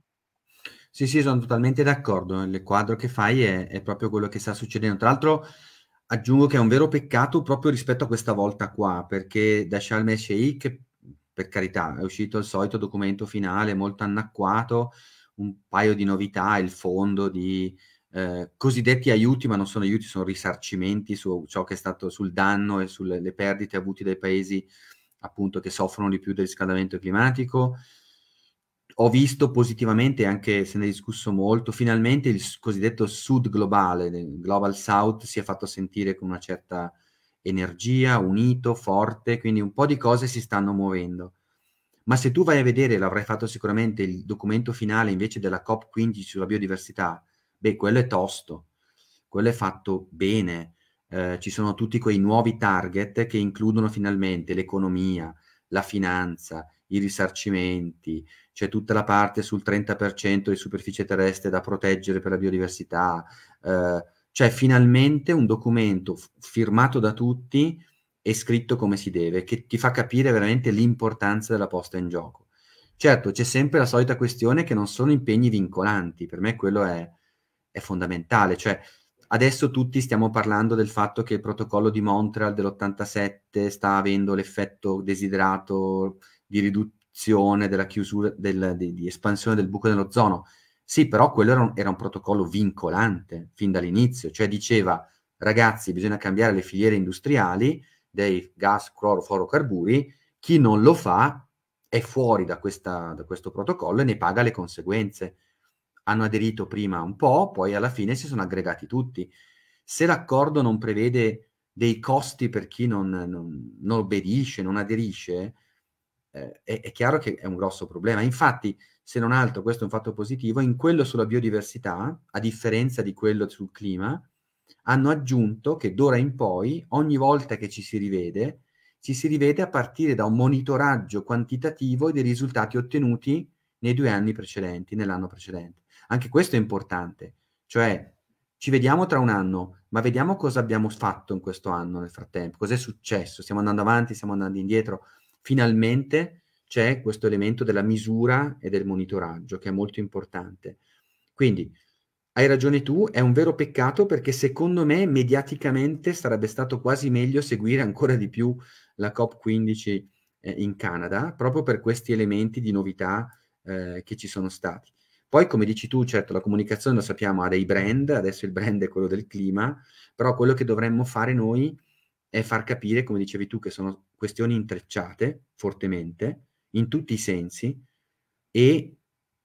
Sì, sì, sono totalmente d'accordo. Il quadro che fai è, è proprio quello che sta succedendo. Tra l'altro, aggiungo che è un vero peccato proprio rispetto a questa volta qua, perché da Shalme Sheikh, per carità, è uscito il solito documento finale molto anacquato, un paio di novità, il fondo di eh, cosiddetti aiuti, ma non sono aiuti, sono risarcimenti su ciò che è stato sul danno e sulle perdite avute dai paesi appunto che soffrono di più del riscaldamento climatico ho visto positivamente, anche se ne è discusso molto, finalmente il cosiddetto sud globale, il global south, si è fatto sentire con una certa energia, unito, forte, quindi un po' di cose si stanno muovendo. Ma se tu vai a vedere, l'avrai fatto sicuramente, il documento finale invece della COP15 sulla biodiversità, beh, quello è tosto, quello è fatto bene. Eh, ci sono tutti quei nuovi target che includono finalmente l'economia, la finanza, i risarcimenti, c'è tutta la parte sul 30% di superficie terrestre da proteggere per la biodiversità, eh, c'è cioè finalmente un documento firmato da tutti e scritto come si deve, che ti fa capire veramente l'importanza della posta in gioco. Certo, c'è sempre la solita questione che non sono impegni vincolanti, per me quello è, è fondamentale, cioè adesso tutti stiamo parlando del fatto che il protocollo di Montreal dell'87 sta avendo l'effetto desiderato di riduzione della chiusura, del, di, di, espansione del buco dell'ozono. Sì, però quello era un, era un protocollo vincolante fin dall'inizio, cioè diceva ragazzi bisogna cambiare le filiere industriali dei gas, cloro, fluorocarburi, chi non lo fa è fuori da, questa, da, questo protocollo e ne paga le conseguenze. Hanno aderito prima un po', poi alla fine si sono aggregati tutti. Se l'accordo non prevede dei costi per chi non, non, non obbedisce, non aderisce, eh, è, è, chiaro che è un grosso problema. Infatti, se non altro, questo è un fatto positivo, in quello sulla biodiversità, a differenza di quello sul clima, hanno aggiunto che d'ora in poi, ogni volta che ci si rivede, ci si rivede a partire da un monitoraggio quantitativo dei risultati ottenuti nei due anni precedenti, nell'anno precedente. Anche questo è importante, cioè ci vediamo tra un anno, ma vediamo cosa abbiamo fatto in questo anno nel frattempo, cos'è successo, stiamo andando avanti, stiamo andando indietro, finalmente c'è questo elemento della misura e del monitoraggio che è molto importante. Quindi hai ragione tu, è un vero peccato perché secondo me mediaticamente sarebbe stato quasi meglio seguire ancora di più la COP15 eh, in Canada, proprio per questi elementi di novità eh, che ci sono stati. Poi, come dici tu, certo, la comunicazione lo sappiamo ha dei brand, adesso il brand è quello del clima, però quello che dovremmo fare noi è far capire, come dicevi tu, che sono questioni intrecciate fortemente in tutti i sensi e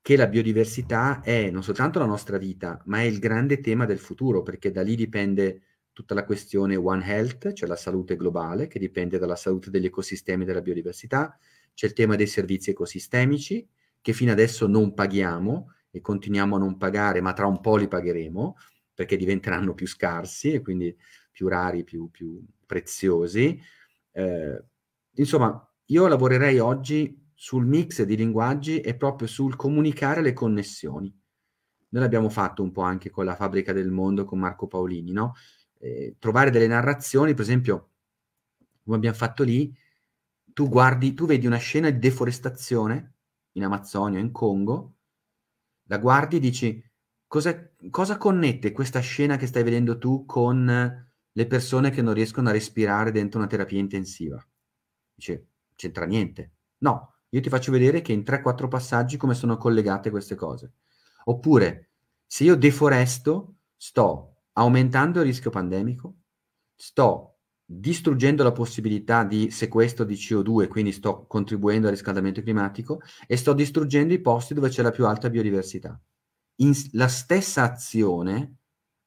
che la biodiversità è non soltanto la nostra vita, ma è il grande tema del futuro, perché da lì dipende tutta la questione One Health, cioè la salute globale, che dipende dalla salute degli ecosistemi e della biodiversità, c'è il tema dei servizi ecosistemici, che fino adesso non paghiamo e continuiamo a non pagare, ma tra un po' li pagheremo, perché diventeranno più scarsi e quindi più rari, più, più preziosi. Eh, insomma, io lavorerei oggi sul mix di linguaggi e proprio sul comunicare le connessioni. Noi l'abbiamo fatto un po' anche con la Fabbrica del Mondo, con Marco Paolini, no? Eh, trovare delle narrazioni, per esempio, come abbiamo fatto lì, tu guardi, tu vedi una scena di deforestazione in Amazzonia, in Congo, la guardi e dici cosa, cosa connette questa scena che stai vedendo tu con le persone che non riescono a respirare dentro una terapia intensiva. Dice, c'entra niente. No, io ti faccio vedere che in 3-4 passaggi come sono collegate queste cose. Oppure, se io deforesto, sto aumentando il rischio pandemico, sto distruggendo la possibilità di sequestro di CO2, quindi sto contribuendo al riscaldamento climatico e sto distruggendo i posti dove c'è la più alta biodiversità. In, la stessa azione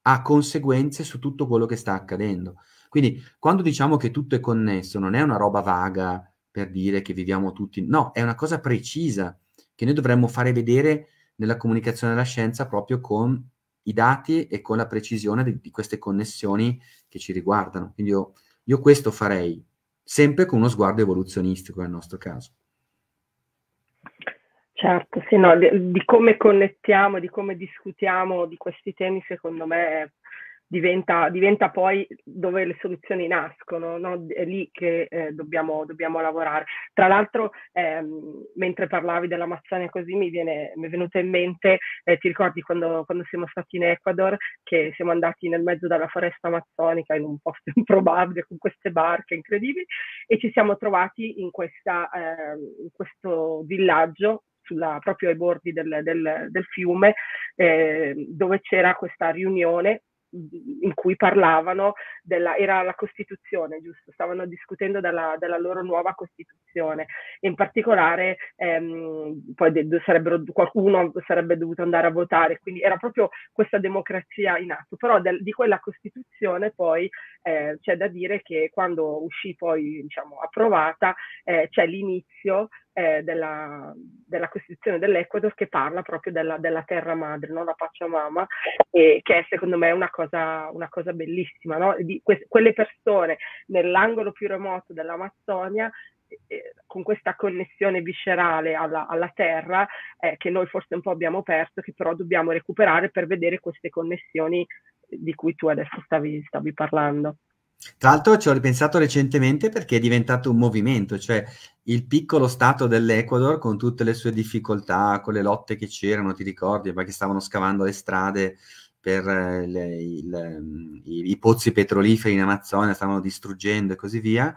ha conseguenze su tutto quello che sta accadendo. Quindi quando diciamo che tutto è connesso, non è una roba vaga per dire che viviamo tutti, no, è una cosa precisa che noi dovremmo fare vedere nella comunicazione della scienza proprio con i dati e con la precisione di, di queste connessioni che ci riguardano. Quindi io, io questo farei, sempre con uno sguardo evoluzionistico nel nostro caso. Certo, sì, no, di, di, come connettiamo, di come discutiamo di questi temi, secondo me diventa, diventa poi dove le soluzioni nascono, no? è lì che eh, dobbiamo, dobbiamo, lavorare. Tra l'altro, ehm, mentre parlavi dell'Amazzonia così mi, viene, mi, è venuto in mente, eh, ti ricordi quando, quando, siamo stati in Ecuador, che siamo andati nel mezzo della foresta amazzonica in un posto improbabile, con queste barche incredibili, e ci siamo trovati in, questa, eh, in questo villaggio sulla, proprio ai bordi del, del, del fiume, eh, dove c'era questa riunione in cui parlavano della, era la Costituzione, giusto? Stavano discutendo della, della loro nuova Costituzione. In particolare, ehm, poi de- sarebbero, qualcuno sarebbe dovuto andare a votare, quindi era proprio questa democrazia in atto. Però del, di quella Costituzione poi eh, c'è da dire che quando uscì poi diciamo, approvata eh, c'è l'inizio eh, della, della, Costituzione dell'Ecuador che parla proprio della, della terra madre, no? la Pachamama, e che è secondo me una cosa, una cosa bellissima. No? Di que- quelle persone nell'angolo più remoto dell'Amazzonia eh, eh, con questa connessione viscerale alla, alla terra eh, che noi forse un po' abbiamo perso, che però dobbiamo recuperare per vedere queste connessioni di cui tu adesso stavi, stavi parlando. Tra l'altro ci ho ripensato recentemente perché è diventato un movimento, cioè il piccolo stato dell'Ecuador con tutte le sue difficoltà, con le lotte che c'erano, ti ricordi, perché stavano scavando le strade per eh, le, il, mm, i, i, pozzi petroliferi in Amazzonia, stavano distruggendo e così via.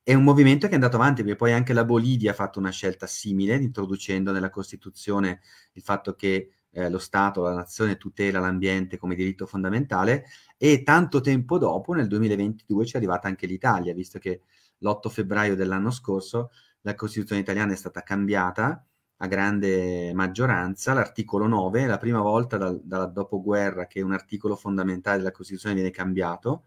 È un movimento che è andato avanti, perché poi anche la Bolivia ha fatto una scelta simile, introducendo nella Costituzione il fatto che eh, lo Stato, la nazione tutela l'ambiente come diritto fondamentale e tanto tempo dopo, nel 2022, ci è arrivata anche l'Italia, visto che l'8 febbraio dell'anno scorso la Costituzione italiana è stata cambiata a grande maggioranza, l'articolo 9, la prima volta dal, dal dopoguerra che un articolo fondamentale della Costituzione viene cambiato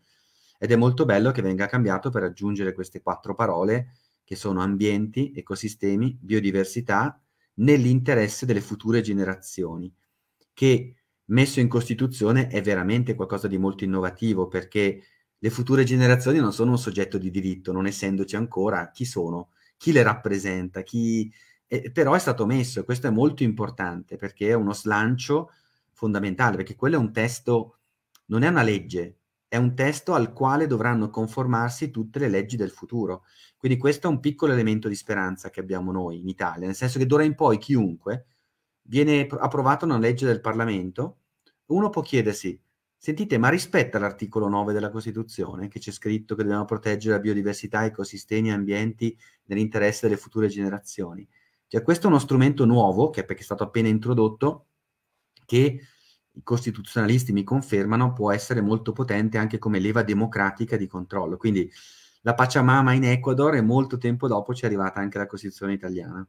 ed è molto bello che venga cambiato per aggiungere queste quattro parole che sono ambienti, ecosistemi, biodiversità, nell'interesse delle future generazioni, che messo in Costituzione è veramente qualcosa di molto innovativo perché le future generazioni non sono un soggetto di diritto, non essendoci ancora chi sono, chi le rappresenta, chi... Eh, però è stato messo e questo è molto importante perché è uno slancio fondamentale, perché quello è un testo, non è una legge, è un testo al quale dovranno conformarsi tutte le leggi del futuro. Quindi questo è un piccolo elemento di speranza che abbiamo noi in Italia, nel senso che d'ora in poi chiunque viene approvata una legge del Parlamento, uno può chiedersi, sentite, ma rispetta l'articolo 9 della Costituzione, che c'è scritto che dobbiamo proteggere la biodiversità, ecosistemi e ambienti nell'interesse delle future generazioni. Cioè questo è uno strumento nuovo, che è perché è stato appena introdotto, che i costituzionalisti mi confermano, può essere molto potente anche come leva democratica di controllo. Quindi la Pacciamama in Ecuador e molto tempo dopo ci è arrivata anche la Costituzione italiana.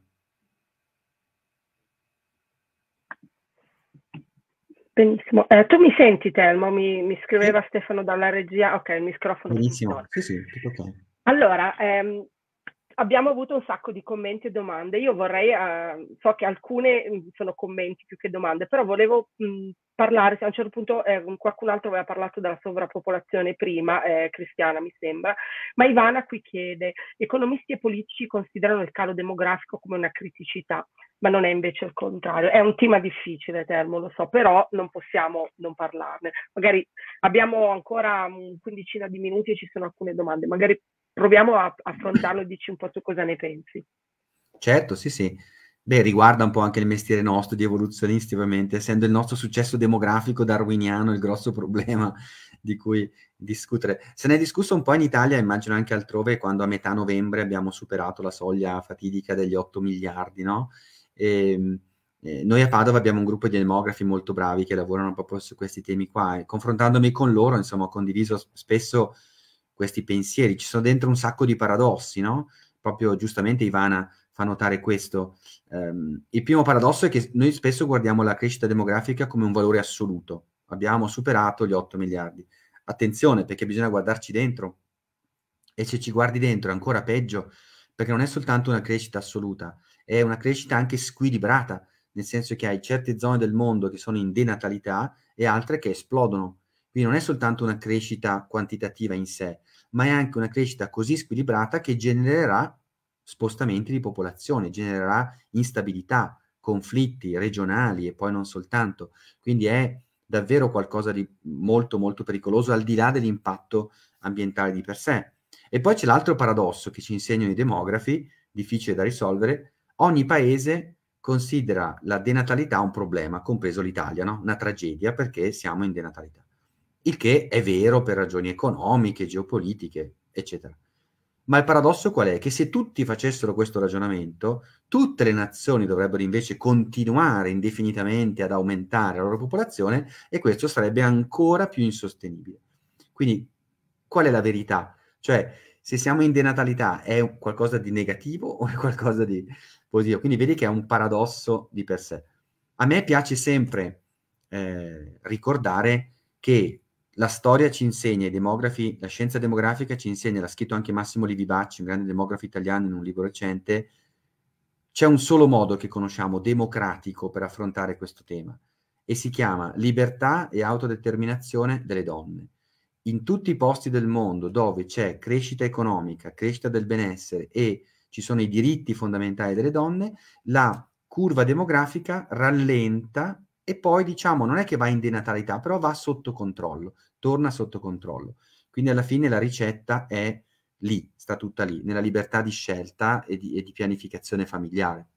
Benissimo. Eh, tu mi senti, Telmo? Mi, mi scriveva sì. Stefano dalla regia. Ok, il microfono. Benissimo. Sì, sì, tutto ok. Allora, ehm, abbiamo avuto un sacco di commenti e domande. Io vorrei, uh, so che alcune mm, sono commenti più che domande, però volevo mh, mm, parlare, se a un certo punto eh, qualcun altro aveva parlato della sovrappopolazione prima, eh, Cristiana mi sembra, ma Ivana qui chiede, economisti e politici considerano il calo demografico come una criticità, ma non è invece il contrario. È un tema difficile, Termo, lo so, però non possiamo non parlarne. Magari abbiamo ancora un quindicina di minuti e ci sono alcune domande, magari proviamo a affrontarlo e dici un po' tu cosa ne pensi. Certo, sì, sì. Beh, riguarda un po' anche il mestiere nostro di evoluzionisti, ovviamente, essendo il nostro successo demografico darwiniano il grosso problema di cui discutere. Se ne è discusso un po' in Italia, immagino anche altrove, quando a metà novembre abbiamo superato la soglia fatidica degli 8 miliardi, no? E, ehm, eh, noi a Padova abbiamo un gruppo di demografi molto bravi che lavorano proprio su questi temi qua e confrontandomi con loro, insomma, ho condiviso spesso questi pensieri, ci sono dentro un sacco di paradossi, no? Proprio giustamente Ivana fa notare questo. Um, il primo paradosso è che noi spesso guardiamo la crescita demografica come un valore assoluto. Abbiamo superato gli 8 miliardi. Attenzione perché bisogna guardarci dentro e se ci guardi dentro è ancora peggio perché non è soltanto una crescita assoluta, è una crescita anche squilibrata, nel senso che hai certe zone del mondo che sono in denatalità e altre che esplodono quindi non è soltanto una crescita quantitativa in sé, ma è anche una crescita così squilibrata che genererà spostamenti di popolazione, genererà instabilità, conflitti regionali e poi non soltanto. Quindi è davvero qualcosa di molto molto pericoloso al di là dell'impatto ambientale di per sé. E poi c'è l'altro paradosso che ci insegnano i demografi, difficile da risolvere, ogni paese considera la denatalità un problema, compreso l'Italia, no? una tragedia perché siamo in denatalità il che è vero per ragioni economiche, geopolitiche, eccetera. Ma il paradosso qual è? Che se tutti facessero questo ragionamento, tutte le nazioni dovrebbero invece continuare indefinitamente ad aumentare la loro popolazione e questo sarebbe ancora più insostenibile. Quindi qual è la verità? Cioè, se siamo in denatalità è qualcosa di negativo o è qualcosa di positivo? Quindi vedi che è un paradosso di per sé. A me piace sempre eh, ricordare che la storia ci insegna, i demografi, la scienza demografica ci insegna, l'ha scritto anche Massimo Livivacci, un grande demografo italiano in un libro recente, c'è un solo modo che conosciamo, democratico, per affrontare questo tema e si chiama libertà e autodeterminazione delle donne. In tutti i posti del mondo dove c'è crescita economica, crescita del benessere e ci sono i diritti fondamentali delle donne, la curva demografica rallenta e poi diciamo non è che va in denatalità, però va sotto controllo, torna sotto controllo. Quindi alla fine la ricetta è lì, sta tutta lì, nella libertà di scelta e di, e di pianificazione familiare.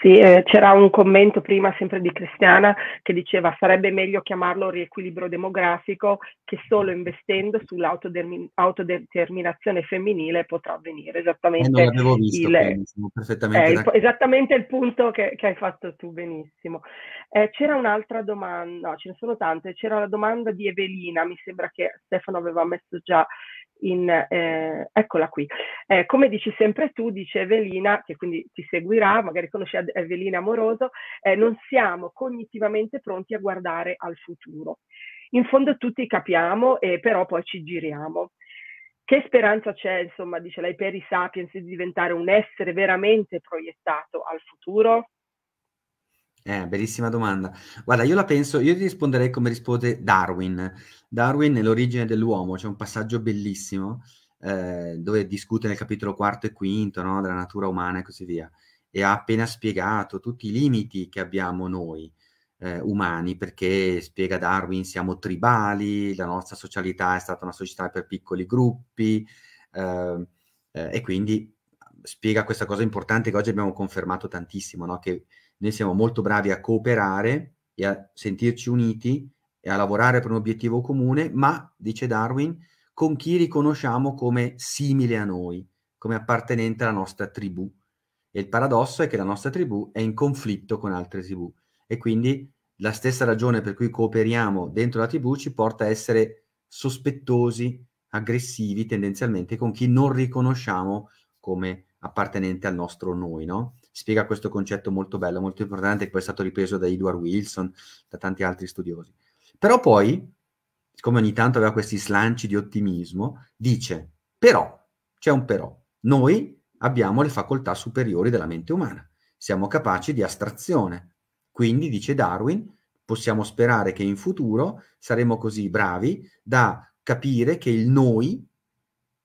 Sì, eh, c'era un commento prima sempre di Cristiana che diceva sarebbe meglio chiamarlo riequilibrio demografico che solo investendo sull'autodeterminazione femminile potrà avvenire. Eh, esattamente, eh, visto, il, eh, il, esattamente il, punto che, che, hai fatto tu benissimo. Eh, c'era un'altra domanda, no, ce ne sono tante, c'era la domanda di Evelina, mi sembra che Stefano aveva messo già in, eh, eccola qui. Eh, come dici sempre tu, dice Evelina, che quindi ti seguirà, magari conosci Evelina Amoroso, eh, non siamo cognitivamente pronti a guardare al futuro. In fondo tutti capiamo, eh, però poi ci giriamo. Che speranza c'è, insomma, dice lei, per i sapiens di diventare un essere veramente proiettato al futuro? Eh, bellissima domanda. Guarda, io la penso, io ti risponderei come risponde Darwin. Darwin nell'origine dell'uomo, c'è un passaggio bellissimo eh, dove discute nel capitolo quarto e quinto no, della natura umana e così via. E ha appena spiegato tutti i limiti che abbiamo noi eh, umani, perché spiega Darwin siamo tribali, la nostra socialità è stata una società per piccoli gruppi ehm, eh, e quindi spiega questa cosa importante che oggi abbiamo confermato tantissimo, no? che noi siamo molto bravi a cooperare e a sentirci uniti e a lavorare per un obiettivo comune, ma, dice Darwin, con chi riconosciamo come simile a noi, come appartenente alla nostra tribù. E il paradosso è che la nostra tribù è in conflitto con altre tribù e quindi la stessa ragione per cui cooperiamo dentro la tribù ci porta a essere sospettosi, aggressivi tendenzialmente con chi non riconosciamo come appartenente al nostro noi, no? spiega questo concetto molto bello, molto importante, che poi è stato ripreso da Edward Wilson, da tanti altri studiosi. Però poi, siccome ogni tanto aveva questi slanci di ottimismo, dice, però, c'è un però, noi abbiamo le facoltà superiori della mente umana, siamo capaci di astrazione. Quindi, dice Darwin, possiamo sperare che in futuro saremo così bravi da capire che il noi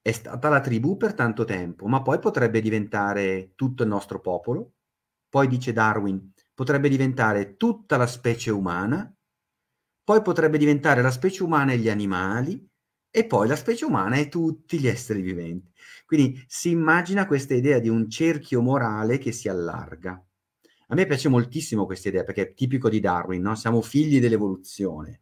è stata la tribù per tanto tempo, ma poi potrebbe diventare tutto il nostro popolo. Poi dice Darwin, potrebbe diventare tutta la specie umana, poi potrebbe diventare la specie umana e gli animali, e poi la specie umana e tutti gli esseri viventi. Quindi si immagina questa idea di un cerchio morale che si allarga. A me piace moltissimo questa idea perché è tipico di Darwin, no? siamo figli dell'evoluzione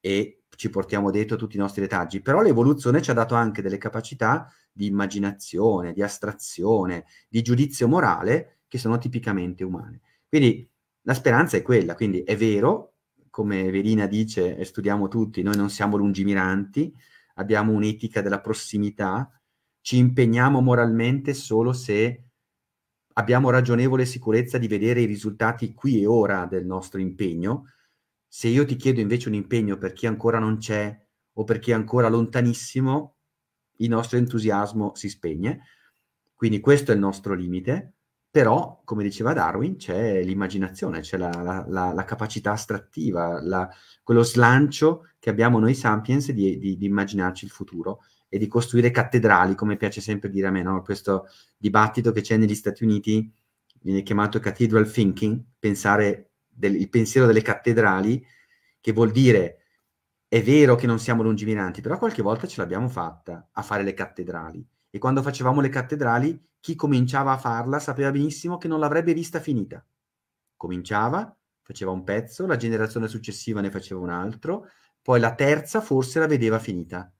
e ci portiamo dentro tutti i nostri retaggi, però l'evoluzione ci ha dato anche delle capacità di immaginazione, di astrazione, di giudizio morale che sono tipicamente umane. Quindi la speranza è quella, quindi è vero, come Verina dice e studiamo tutti, noi non siamo lungimiranti, abbiamo un'etica della prossimità, ci impegniamo moralmente solo se abbiamo ragionevole sicurezza di vedere i risultati qui e ora del nostro impegno, se io ti chiedo invece un impegno per chi ancora non c'è o per chi è ancora lontanissimo, il nostro entusiasmo si spegne. Quindi questo è il nostro limite, però, come diceva Darwin, c'è l'immaginazione, c'è la, la, la, la capacità astrattiva, quello slancio che abbiamo noi sapiens di, di, di immaginarci il futuro e di costruire cattedrali, come piace sempre dire a me, no? questo dibattito che c'è negli Stati Uniti viene chiamato cathedral thinking, pensare del, il pensiero delle cattedrali, che vuol dire è vero che non siamo lungimiranti, però qualche volta ce l'abbiamo fatta a fare le cattedrali. E quando facevamo le cattedrali, chi cominciava a farla sapeva benissimo che non l'avrebbe vista finita. Cominciava, faceva un pezzo, la generazione successiva ne faceva un altro, poi la terza forse la vedeva finita.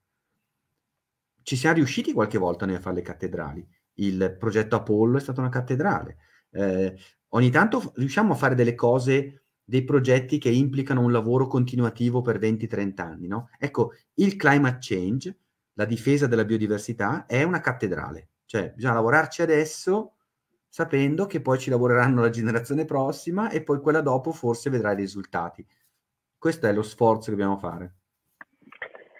Ci siamo riusciti qualche volta noi a fare le cattedrali. Il progetto Apollo è stata una cattedrale. Eh, ogni tanto riusciamo a fare delle cose, dei progetti che implicano un lavoro continuativo per 20-30 anni, no? Ecco, il climate change, la difesa della biodiversità, è una cattedrale. Cioè, bisogna lavorarci adesso sapendo che poi ci lavoreranno la generazione prossima e poi quella dopo forse vedrà i risultati. Questo è lo sforzo che dobbiamo fare.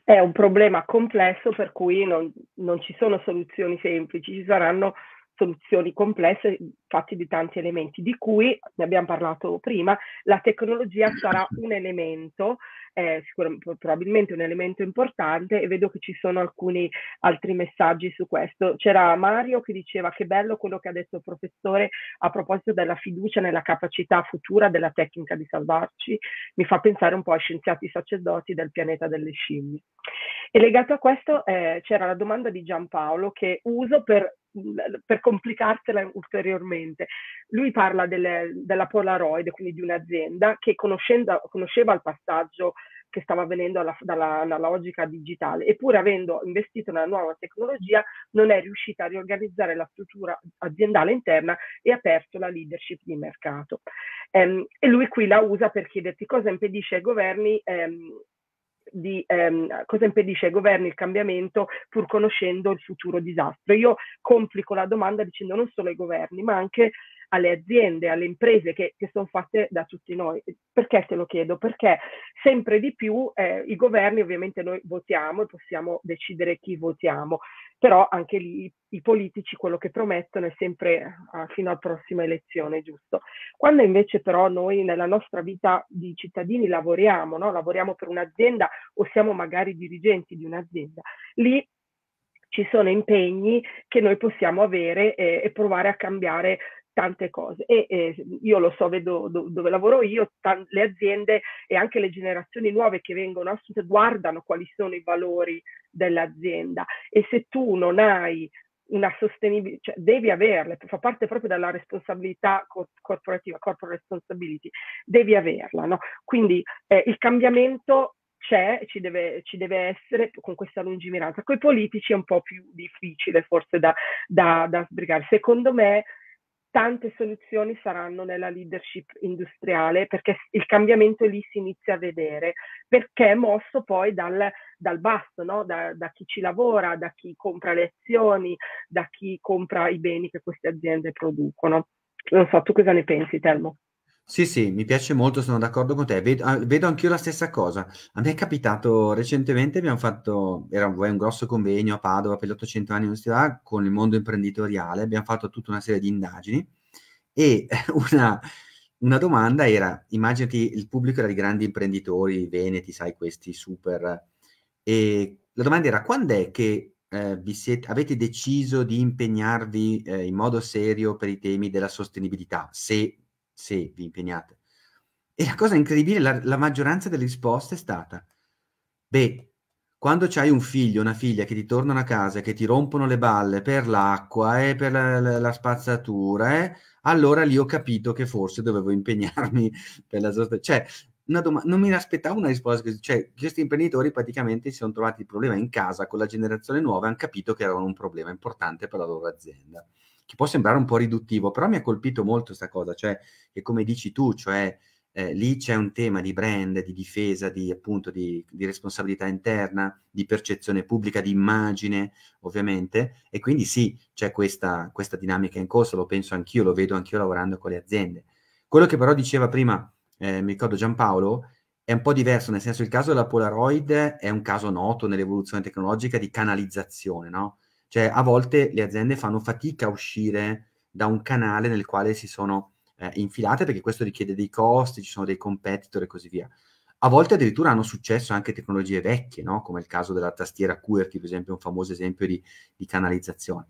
È un problema complesso per cui non, non ci sono soluzioni semplici, ci saranno soluzioni complesse fatte di tanti elementi, di cui ne abbiamo parlato prima, la tecnologia sarà un elemento, eh, sicuramente, probabilmente un elemento importante e vedo che ci sono alcuni altri messaggi su questo. C'era Mario che diceva che bello quello che ha detto il professore a proposito della fiducia nella capacità futura della tecnica di salvarci, mi fa pensare un po' ai scienziati sacerdoti del pianeta delle scimmie. E legato a questo eh, c'era la domanda di Giampaolo che uso per per complicartela ulteriormente. Lui parla delle, della Polaroid, quindi di un'azienda che conosceva il passaggio che stava avvenendo alla, dalla analogica digitale, eppure avendo investito nella nuova tecnologia non è riuscita a riorganizzare la struttura aziendale interna e ha perso la leadership di mercato. Ehm, e lui qui la usa per chiederti cosa impedisce ai governi ehm, di ehm, cosa impedisce ai governi il cambiamento pur conoscendo il futuro disastro. Io complico la domanda dicendo non solo ai governi, ma anche alle aziende, alle imprese che, che sono fatte da tutti noi. Perché te lo chiedo? Perché sempre di più eh, i governi, ovviamente noi votiamo e possiamo decidere chi votiamo, però anche lì i politici quello che promettono è sempre ah, fino alla prossima elezione, giusto? Quando invece però noi nella nostra vita di cittadini lavoriamo, no? lavoriamo per un'azienda o siamo magari dirigenti di un'azienda, lì ci sono impegni che noi possiamo avere e, e provare a cambiare tante cose e eh, io lo so, vedo do, dove lavoro io, le aziende e anche le generazioni nuove che vengono assunte guardano quali sono i valori dell'azienda e se tu non hai una sostenibilità, cioè devi averla, fa parte proprio della responsabilità cor- corporativa, corporate responsibility, devi averla, no? Quindi eh, il cambiamento c'è, ci deve, ci deve, essere con questa lungimiranza. Con i politici è un po' più difficile forse da, da, da sbrigare. Secondo me tante soluzioni saranno nella leadership industriale perché il cambiamento lì si inizia a vedere, perché è mosso poi dal, dal basso, no? da, da, chi ci lavora, da chi compra le azioni, da chi compra i beni che queste aziende producono. Non so, tu cosa ne pensi Telmo? Sì, sì, mi piace molto, sono d'accordo con te. Ved- ah, Vedo, anch'io la stessa cosa. A me è capitato recentemente, abbiamo fatto, era un, un grosso convegno a Padova per gli 800 anni di università con il mondo imprenditoriale, abbiamo fatto tutta una serie di indagini e una, una domanda era, immaginati, il pubblico era di grandi imprenditori, veneti, sai, questi super, e la domanda era quando è che eh, vi siete, avete deciso di impegnarvi eh, in modo serio per i temi della sostenibilità, se se vi impegnate. E la cosa incredibile, la, la maggioranza delle risposte è stata, beh, quando hai un figlio, una figlia che ti tornano a casa, e che ti rompono le balle per l'acqua e eh, per la, la, la spazzatura, eh, allora lì ho capito che forse dovevo impegnarmi per la società. Cioè, dom- non mi aspettavo una risposta. Cioè, questi imprenditori praticamente si sono trovati il problema in casa con la generazione nuova e hanno capito che era un problema importante per la loro azienda che può sembrare un po' riduttivo, però mi ha colpito molto questa cosa, cioè che come dici tu, cioè eh, lì c'è un tema di brand, di difesa, di appunto di, di, responsabilità interna, di percezione pubblica, di immagine, ovviamente, e quindi sì, c'è questa, questa dinamica in corso, lo penso anch'io, lo vedo anch'io lavorando con le aziende. Quello che però diceva prima, eh, mi ricordo Giampaolo, è un po' diverso, nel senso il caso della Polaroid è un caso noto nell'evoluzione tecnologica di canalizzazione, no? Cioè, a volte le aziende fanno fatica a uscire da un canale nel quale si sono eh, infilate perché questo richiede dei costi, ci sono dei competitor e così via. A volte addirittura hanno successo anche tecnologie vecchie, no? come il caso della tastiera QWERTY, per esempio, un famoso esempio di, di canalizzazione.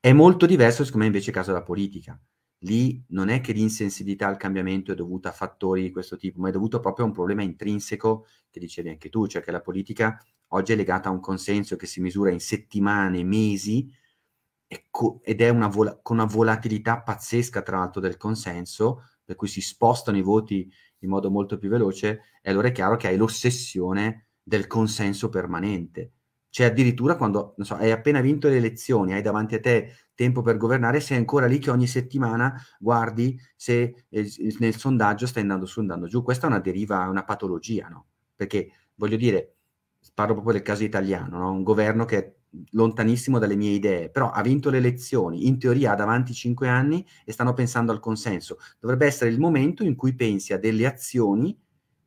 È molto diverso, secondo me, invece il caso della politica lì non è che l'insensibilità al cambiamento è dovuta a fattori di questo tipo, ma è dovuto proprio a un problema intrinseco che dicevi anche tu, cioè che la politica oggi è legata a un consenso che si misura in settimane, mesi, co- ed è una vola- con una volatilità pazzesca, tra l'altro, del consenso, per cui si spostano i voti in modo molto più veloce, e allora è chiaro che hai l'ossessione del consenso permanente cioè addirittura quando so, hai appena vinto le elezioni, hai davanti a te tempo per governare, sei ancora lì che ogni settimana guardi se eh, nel sondaggio stai andando su, andando giù. Questa è una deriva, è una patologia, no? Perché voglio dire, parlo proprio del caso italiano, no? un governo che è lontanissimo dalle mie idee, però ha vinto le elezioni, in teoria ha davanti cinque anni e stanno pensando al consenso. Dovrebbe essere il momento in cui pensi a delle azioni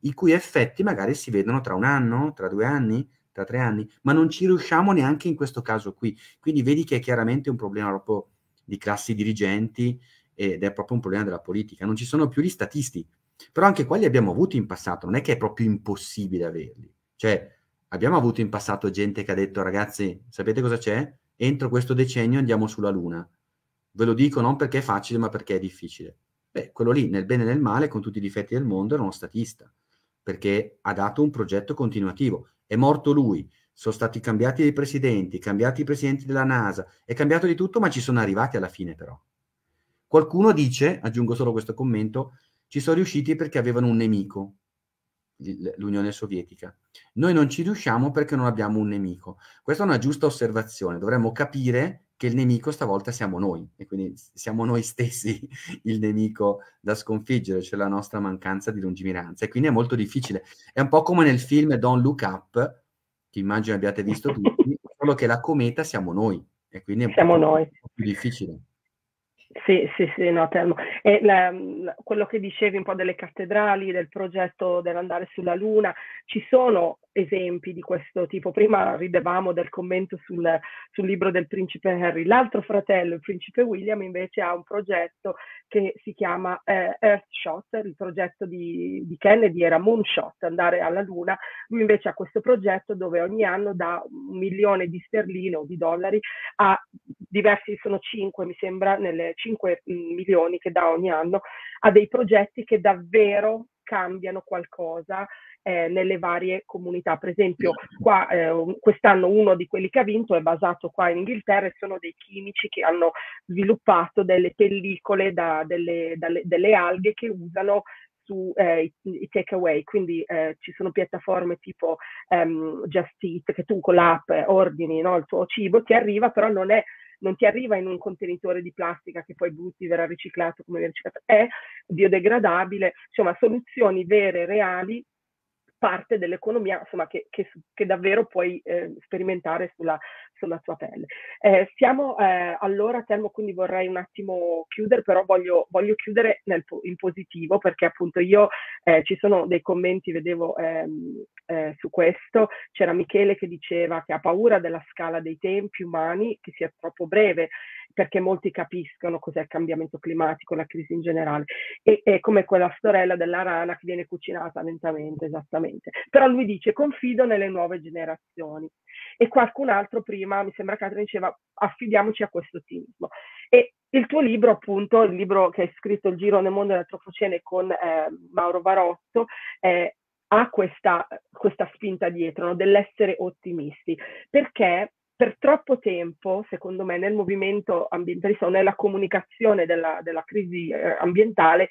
i cui effetti magari si vedono tra un anno, tra due anni, tra tre anni, ma non ci riusciamo neanche in questo caso qui. Quindi vedi che è chiaramente un problema proprio di classi dirigenti ed è proprio un problema della politica. Non ci sono più gli statisti, però anche quelli abbiamo avuto in passato, non è che è proprio impossibile averli. Cioè, abbiamo avuto in passato gente che ha detto ragazzi, sapete cosa c'è? Entro questo decennio andiamo sulla Luna. Ve lo dico non perché è facile, ma perché è difficile. Beh, quello lì, nel bene e nel male, con tutti i difetti del mondo, era uno statista, perché ha dato un progetto continuativo è morto lui, sono stati cambiati i presidenti, cambiati i presidenti della NASA, è cambiato di tutto, ma ci sono arrivati alla fine però. Qualcuno dice, aggiungo solo questo commento, ci sono riusciti perché avevano un nemico, l'Unione Sovietica. Noi non ci riusciamo perché non abbiamo un nemico. Questa è una giusta osservazione, dovremmo capire che il nemico stavolta siamo noi e quindi siamo noi stessi il nemico da sconfiggere, cioè la nostra mancanza di lungimiranza e quindi è molto difficile. È un po' come nel film Don't Look Up, che immagino abbiate visto tutti, solo che la cometa siamo noi e quindi è un po noi. più difficile. Sì, sì, sì, no, Telmo. E la, quello che dicevi un po' delle cattedrali, del progetto dell'andare sulla Luna, ci sono esempi di questo tipo. Prima ridevamo del commento sul, sul, libro del principe Harry. L'altro fratello, il principe William, invece ha un progetto che si chiama eh, Earthshot, il progetto di, di, Kennedy era Moonshot, andare alla Luna. Lui invece ha questo progetto dove ogni anno dà un milione di sterline o di dollari a diversi, sono cinque mi sembra, nelle cinque mm, milioni che dà ogni anno, a dei progetti che davvero cambiano qualcosa eh, nelle varie comunità. Per esempio, qua, eh, quest'anno uno di quelli che ha vinto è basato qua in Inghilterra e sono dei chimici che hanno sviluppato delle pellicole da, delle, dalle, delle alghe che usano su eh, i takeaway, quindi eh, ci sono piattaforme tipo um, Just Eat che tu con l'app eh, ordini no, il tuo cibo, ti arriva, però non, è, non ti arriva in un contenitore di plastica che poi butti, verrà riciclato come viene riciclato, è biodegradabile, insomma soluzioni vere, reali parte dell'economia insomma, che, che, che davvero puoi eh, sperimentare sulla, sulla, tua pelle. Eh, siamo eh, allora, termo, quindi vorrei un attimo chiudere, però voglio, voglio chiudere nel, in positivo perché appunto io eh, ci sono dei commenti, vedevo ehm, eh, su questo, c'era Michele che diceva che ha paura della scala dei tempi umani, che sia troppo breve perché molti capiscono cos'è il cambiamento climatico, la crisi in generale. E è come quella storella della rana che viene cucinata lentamente, esattamente. Però lui dice confido nelle nuove generazioni. E qualcun altro prima, mi sembra che diceva, affidiamoci a questo ottimismo. E il tuo libro, appunto, il libro che hai scritto, Il giro nel mondo dell'antrofocene con eh, Mauro Barotto, eh, ha questa, questa, spinta dietro no? dell'essere ottimisti, perché per troppo tempo, secondo me, nel movimento ambientalista o nella comunicazione della, della crisi eh, ambientale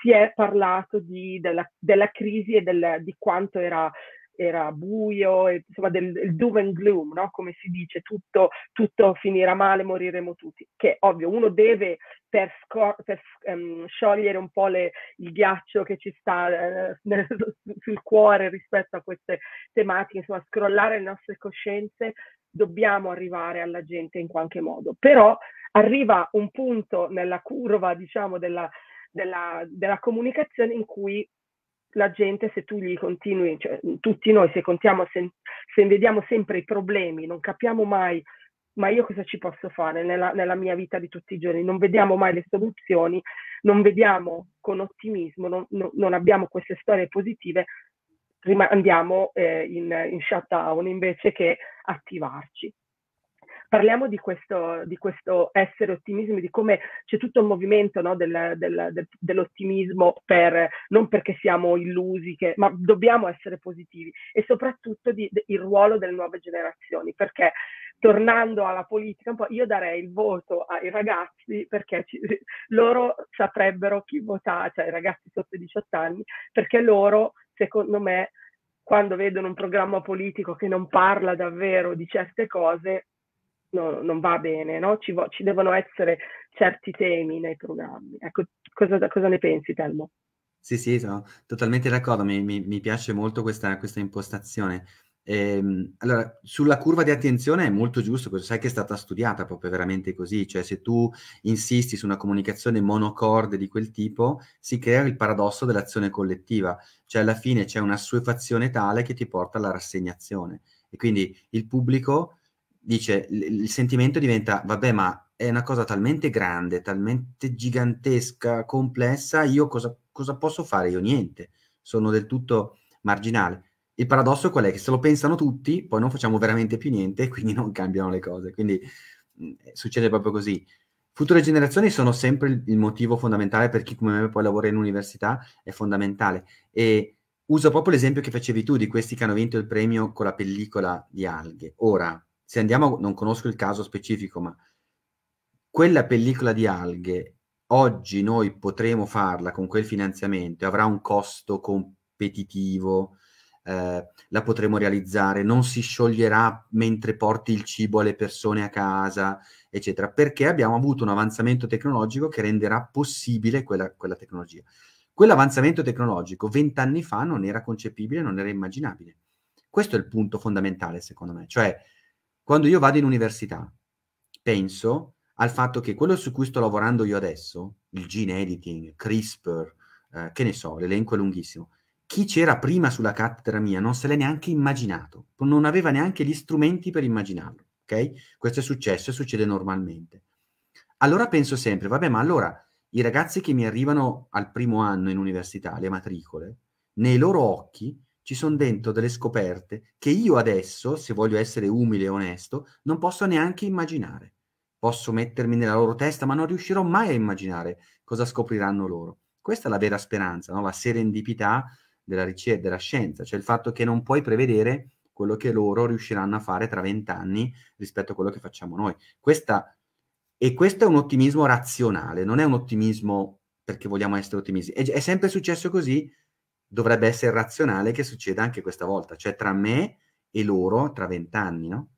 si è parlato di, della, della, crisi e del, di quanto era, era buio, e, insomma del doom and gloom, no? come si dice, tutto, tutto, finirà male, moriremo tutti, che ovvio uno deve per, scor- per um, sciogliere un po' le, il ghiaccio che ci sta eh, nel, sul cuore rispetto a queste tematiche, insomma scrollare le nostre coscienze dobbiamo arrivare alla gente in qualche modo, però arriva un punto nella curva, diciamo, della, della, della comunicazione in cui la gente, se tu gli continui, cioè, tutti noi, se, contiamo, se, se vediamo sempre i problemi, non capiamo mai ma io cosa ci posso fare nella, nella, mia vita di tutti i giorni? Non vediamo mai le soluzioni, non vediamo con ottimismo, non, non, non abbiamo queste storie positive, andiamo eh, in, in shutdown invece che attivarci parliamo di questo, di questo, essere ottimismo, di come c'è tutto un movimento no, del, del, del, dell'ottimismo per, non perché siamo illusi, che, ma dobbiamo essere positivi e soprattutto di, de, il ruolo delle nuove generazioni, perché tornando alla politica, un po', io darei il voto ai ragazzi perché ci, loro saprebbero chi votare, cioè i ragazzi sotto i 18 anni, perché loro secondo me, quando vedono un programma politico che non parla davvero di certe cose, no, non va bene, no? ci, vo- ci, devono essere certi temi nei programmi. Ecco, cosa, cosa ne pensi, Telmo? Sì, sì, sono totalmente d'accordo, mi, mi, mi piace molto questa, questa impostazione. Ehm, allora, sulla curva di attenzione è molto giusto, cosa sai che è stata studiata proprio veramente così, cioè se tu insisti su una comunicazione monocorde di quel tipo, si crea il paradosso dell'azione collettiva, cioè alla fine c'è una suefazione tale che ti porta alla rassegnazione e quindi il pubblico dice, il, il sentimento diventa, vabbè ma è una cosa talmente grande, talmente gigantesca, complessa, io cosa, cosa posso fare? Io niente, sono del tutto marginale il paradosso qual è? Che se lo pensano tutti, poi non facciamo veramente più niente e quindi non cambiano le cose. Quindi mh, mm, eh, succede proprio così. Future generazioni sono sempre il motivo fondamentale per chi come me poi lavora in università, è fondamentale. E uso proprio l'esempio che facevi tu di questi che hanno vinto il premio con la pellicola di alghe. Ora, se andiamo, non conosco il caso specifico, ma quella pellicola di alghe, oggi noi potremo farla con quel finanziamento, e avrà un costo competitivo, eh, la potremo realizzare, non si scioglierà mentre porti il cibo alle persone a casa, eccetera, perché abbiamo avuto un avanzamento tecnologico che renderà possibile quella, quella tecnologia. Quell'avanzamento tecnologico vent'anni fa non era concepibile, non era immaginabile. Questo è il punto fondamentale, secondo me. Cioè, quando io vado in università, penso al fatto che quello su cui sto lavorando io adesso, il gene editing, CRISPR, eh, che ne so, l'elenco è lunghissimo, chi c'era prima sulla cattedra mia non se l'è neanche immaginato, non aveva neanche gli strumenti per immaginarlo. Ok? Questo è successo e succede normalmente. Allora penso sempre, vabbè, ma allora i ragazzi che mi arrivano al primo anno in università, le matricole, nei loro occhi ci sono dentro delle scoperte che io adesso, se voglio essere umile e onesto, non posso neanche immaginare. Posso mettermi nella loro testa, ma non riuscirò mai a immaginare cosa scopriranno loro. Questa è la vera speranza, no? la serendipità della ricerca, della scienza, cioè il fatto che non puoi prevedere quello che loro riusciranno a fare tra vent'anni rispetto a quello che facciamo noi. Questa, e questo è un ottimismo razionale, non è un ottimismo perché vogliamo essere ottimisti. È, è sempre successo così, dovrebbe essere razionale che succeda anche questa volta, cioè tra me e loro tra vent'anni, no?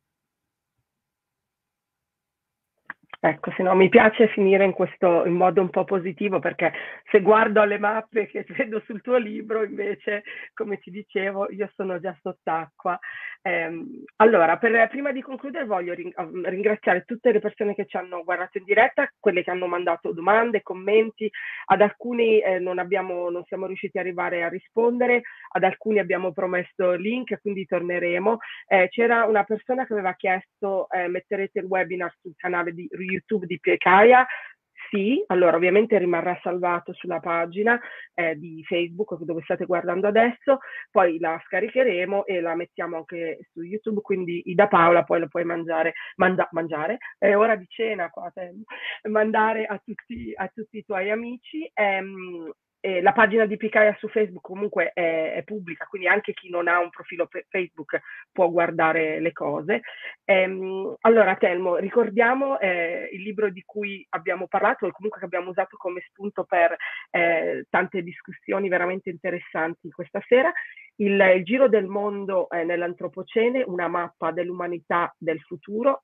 Ecco, se no mi piace finire in questo in modo un po' positivo perché se guardo alle mappe che vedo sul tuo libro, invece, come ti dicevo, io sono già sott'acqua. Eh, allora, per, prima di concludere voglio oh, ringraziare tutte le persone che ci hanno guardato in diretta, quelle che hanno mandato domande, commenti, ad alcuni eh, non, abbiamo, non siamo riusciti ad arrivare a rispondere, ad alcuni abbiamo promesso link, quindi torneremo. Eh, c'era una persona che aveva chiesto eh, metterete il webinar sul canale di Re- YouTube di Piecaia? Sì, allora ovviamente rimarrà salvato sulla pagina eh, di Facebook dove state guardando adesso, poi la scaricheremo e la mettiamo anche su YouTube, quindi da Paola poi lo puoi mangiare, manda- mangiare, è ora di cena qua, te, mandare a tutti, a tutti, i tuoi amici. Ehm, eh, la pagina di Picaia su Facebook comunque è, è, pubblica, quindi anche chi non ha un profilo pe- Facebook può guardare le cose. Ehm, allora, Telmo, ricordiamo eh, il libro di cui abbiamo parlato o comunque che abbiamo usato come spunto per eh, tante discussioni veramente interessanti questa sera. Il, il Giro del mondo nell'Antropocene, una mappa dell'umanità del futuro,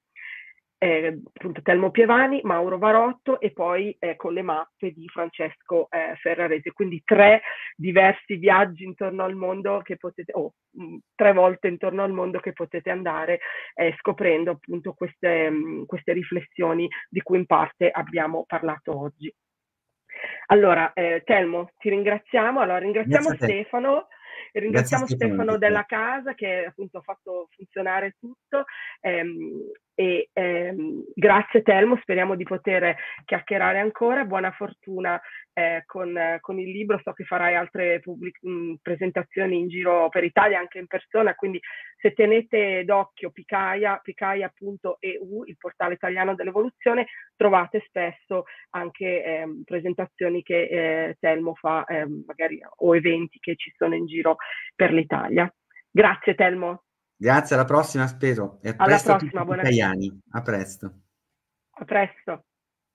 eh, appunto Telmo Pievani, Mauro Varotto e poi eh, con le mappe di Francesco eh, Ferrarese. Quindi tre diversi viaggi intorno al mondo che potete, o oh, tre volte intorno al mondo che potete andare eh, scoprendo appunto queste, mh, mm, queste riflessioni di cui in parte abbiamo parlato oggi. Allora, eh, Telmo, ti ringraziamo. Allora, ringraziamo Stefano. Ringraziamo Stefano della casa che appunto ha fatto funzionare tutto. Eh, e ehm, grazie Telmo, speriamo di poter chiacchierare ancora, buona fortuna eh, con, con, il libro, so che farai altre pubblic- mm, presentazioni in giro per Italia anche in persona, quindi se tenete d'occhio Picaia, picaia.eu, il portale italiano dell'evoluzione, trovate spesso anche ehm, presentazioni che eh, Telmo fa ehm, magari, o eventi che ci sono in giro per l'Italia. Grazie Telmo. Grazie, alla prossima, spero. E a alla prossima, buona... Italiani. A presto. A presto.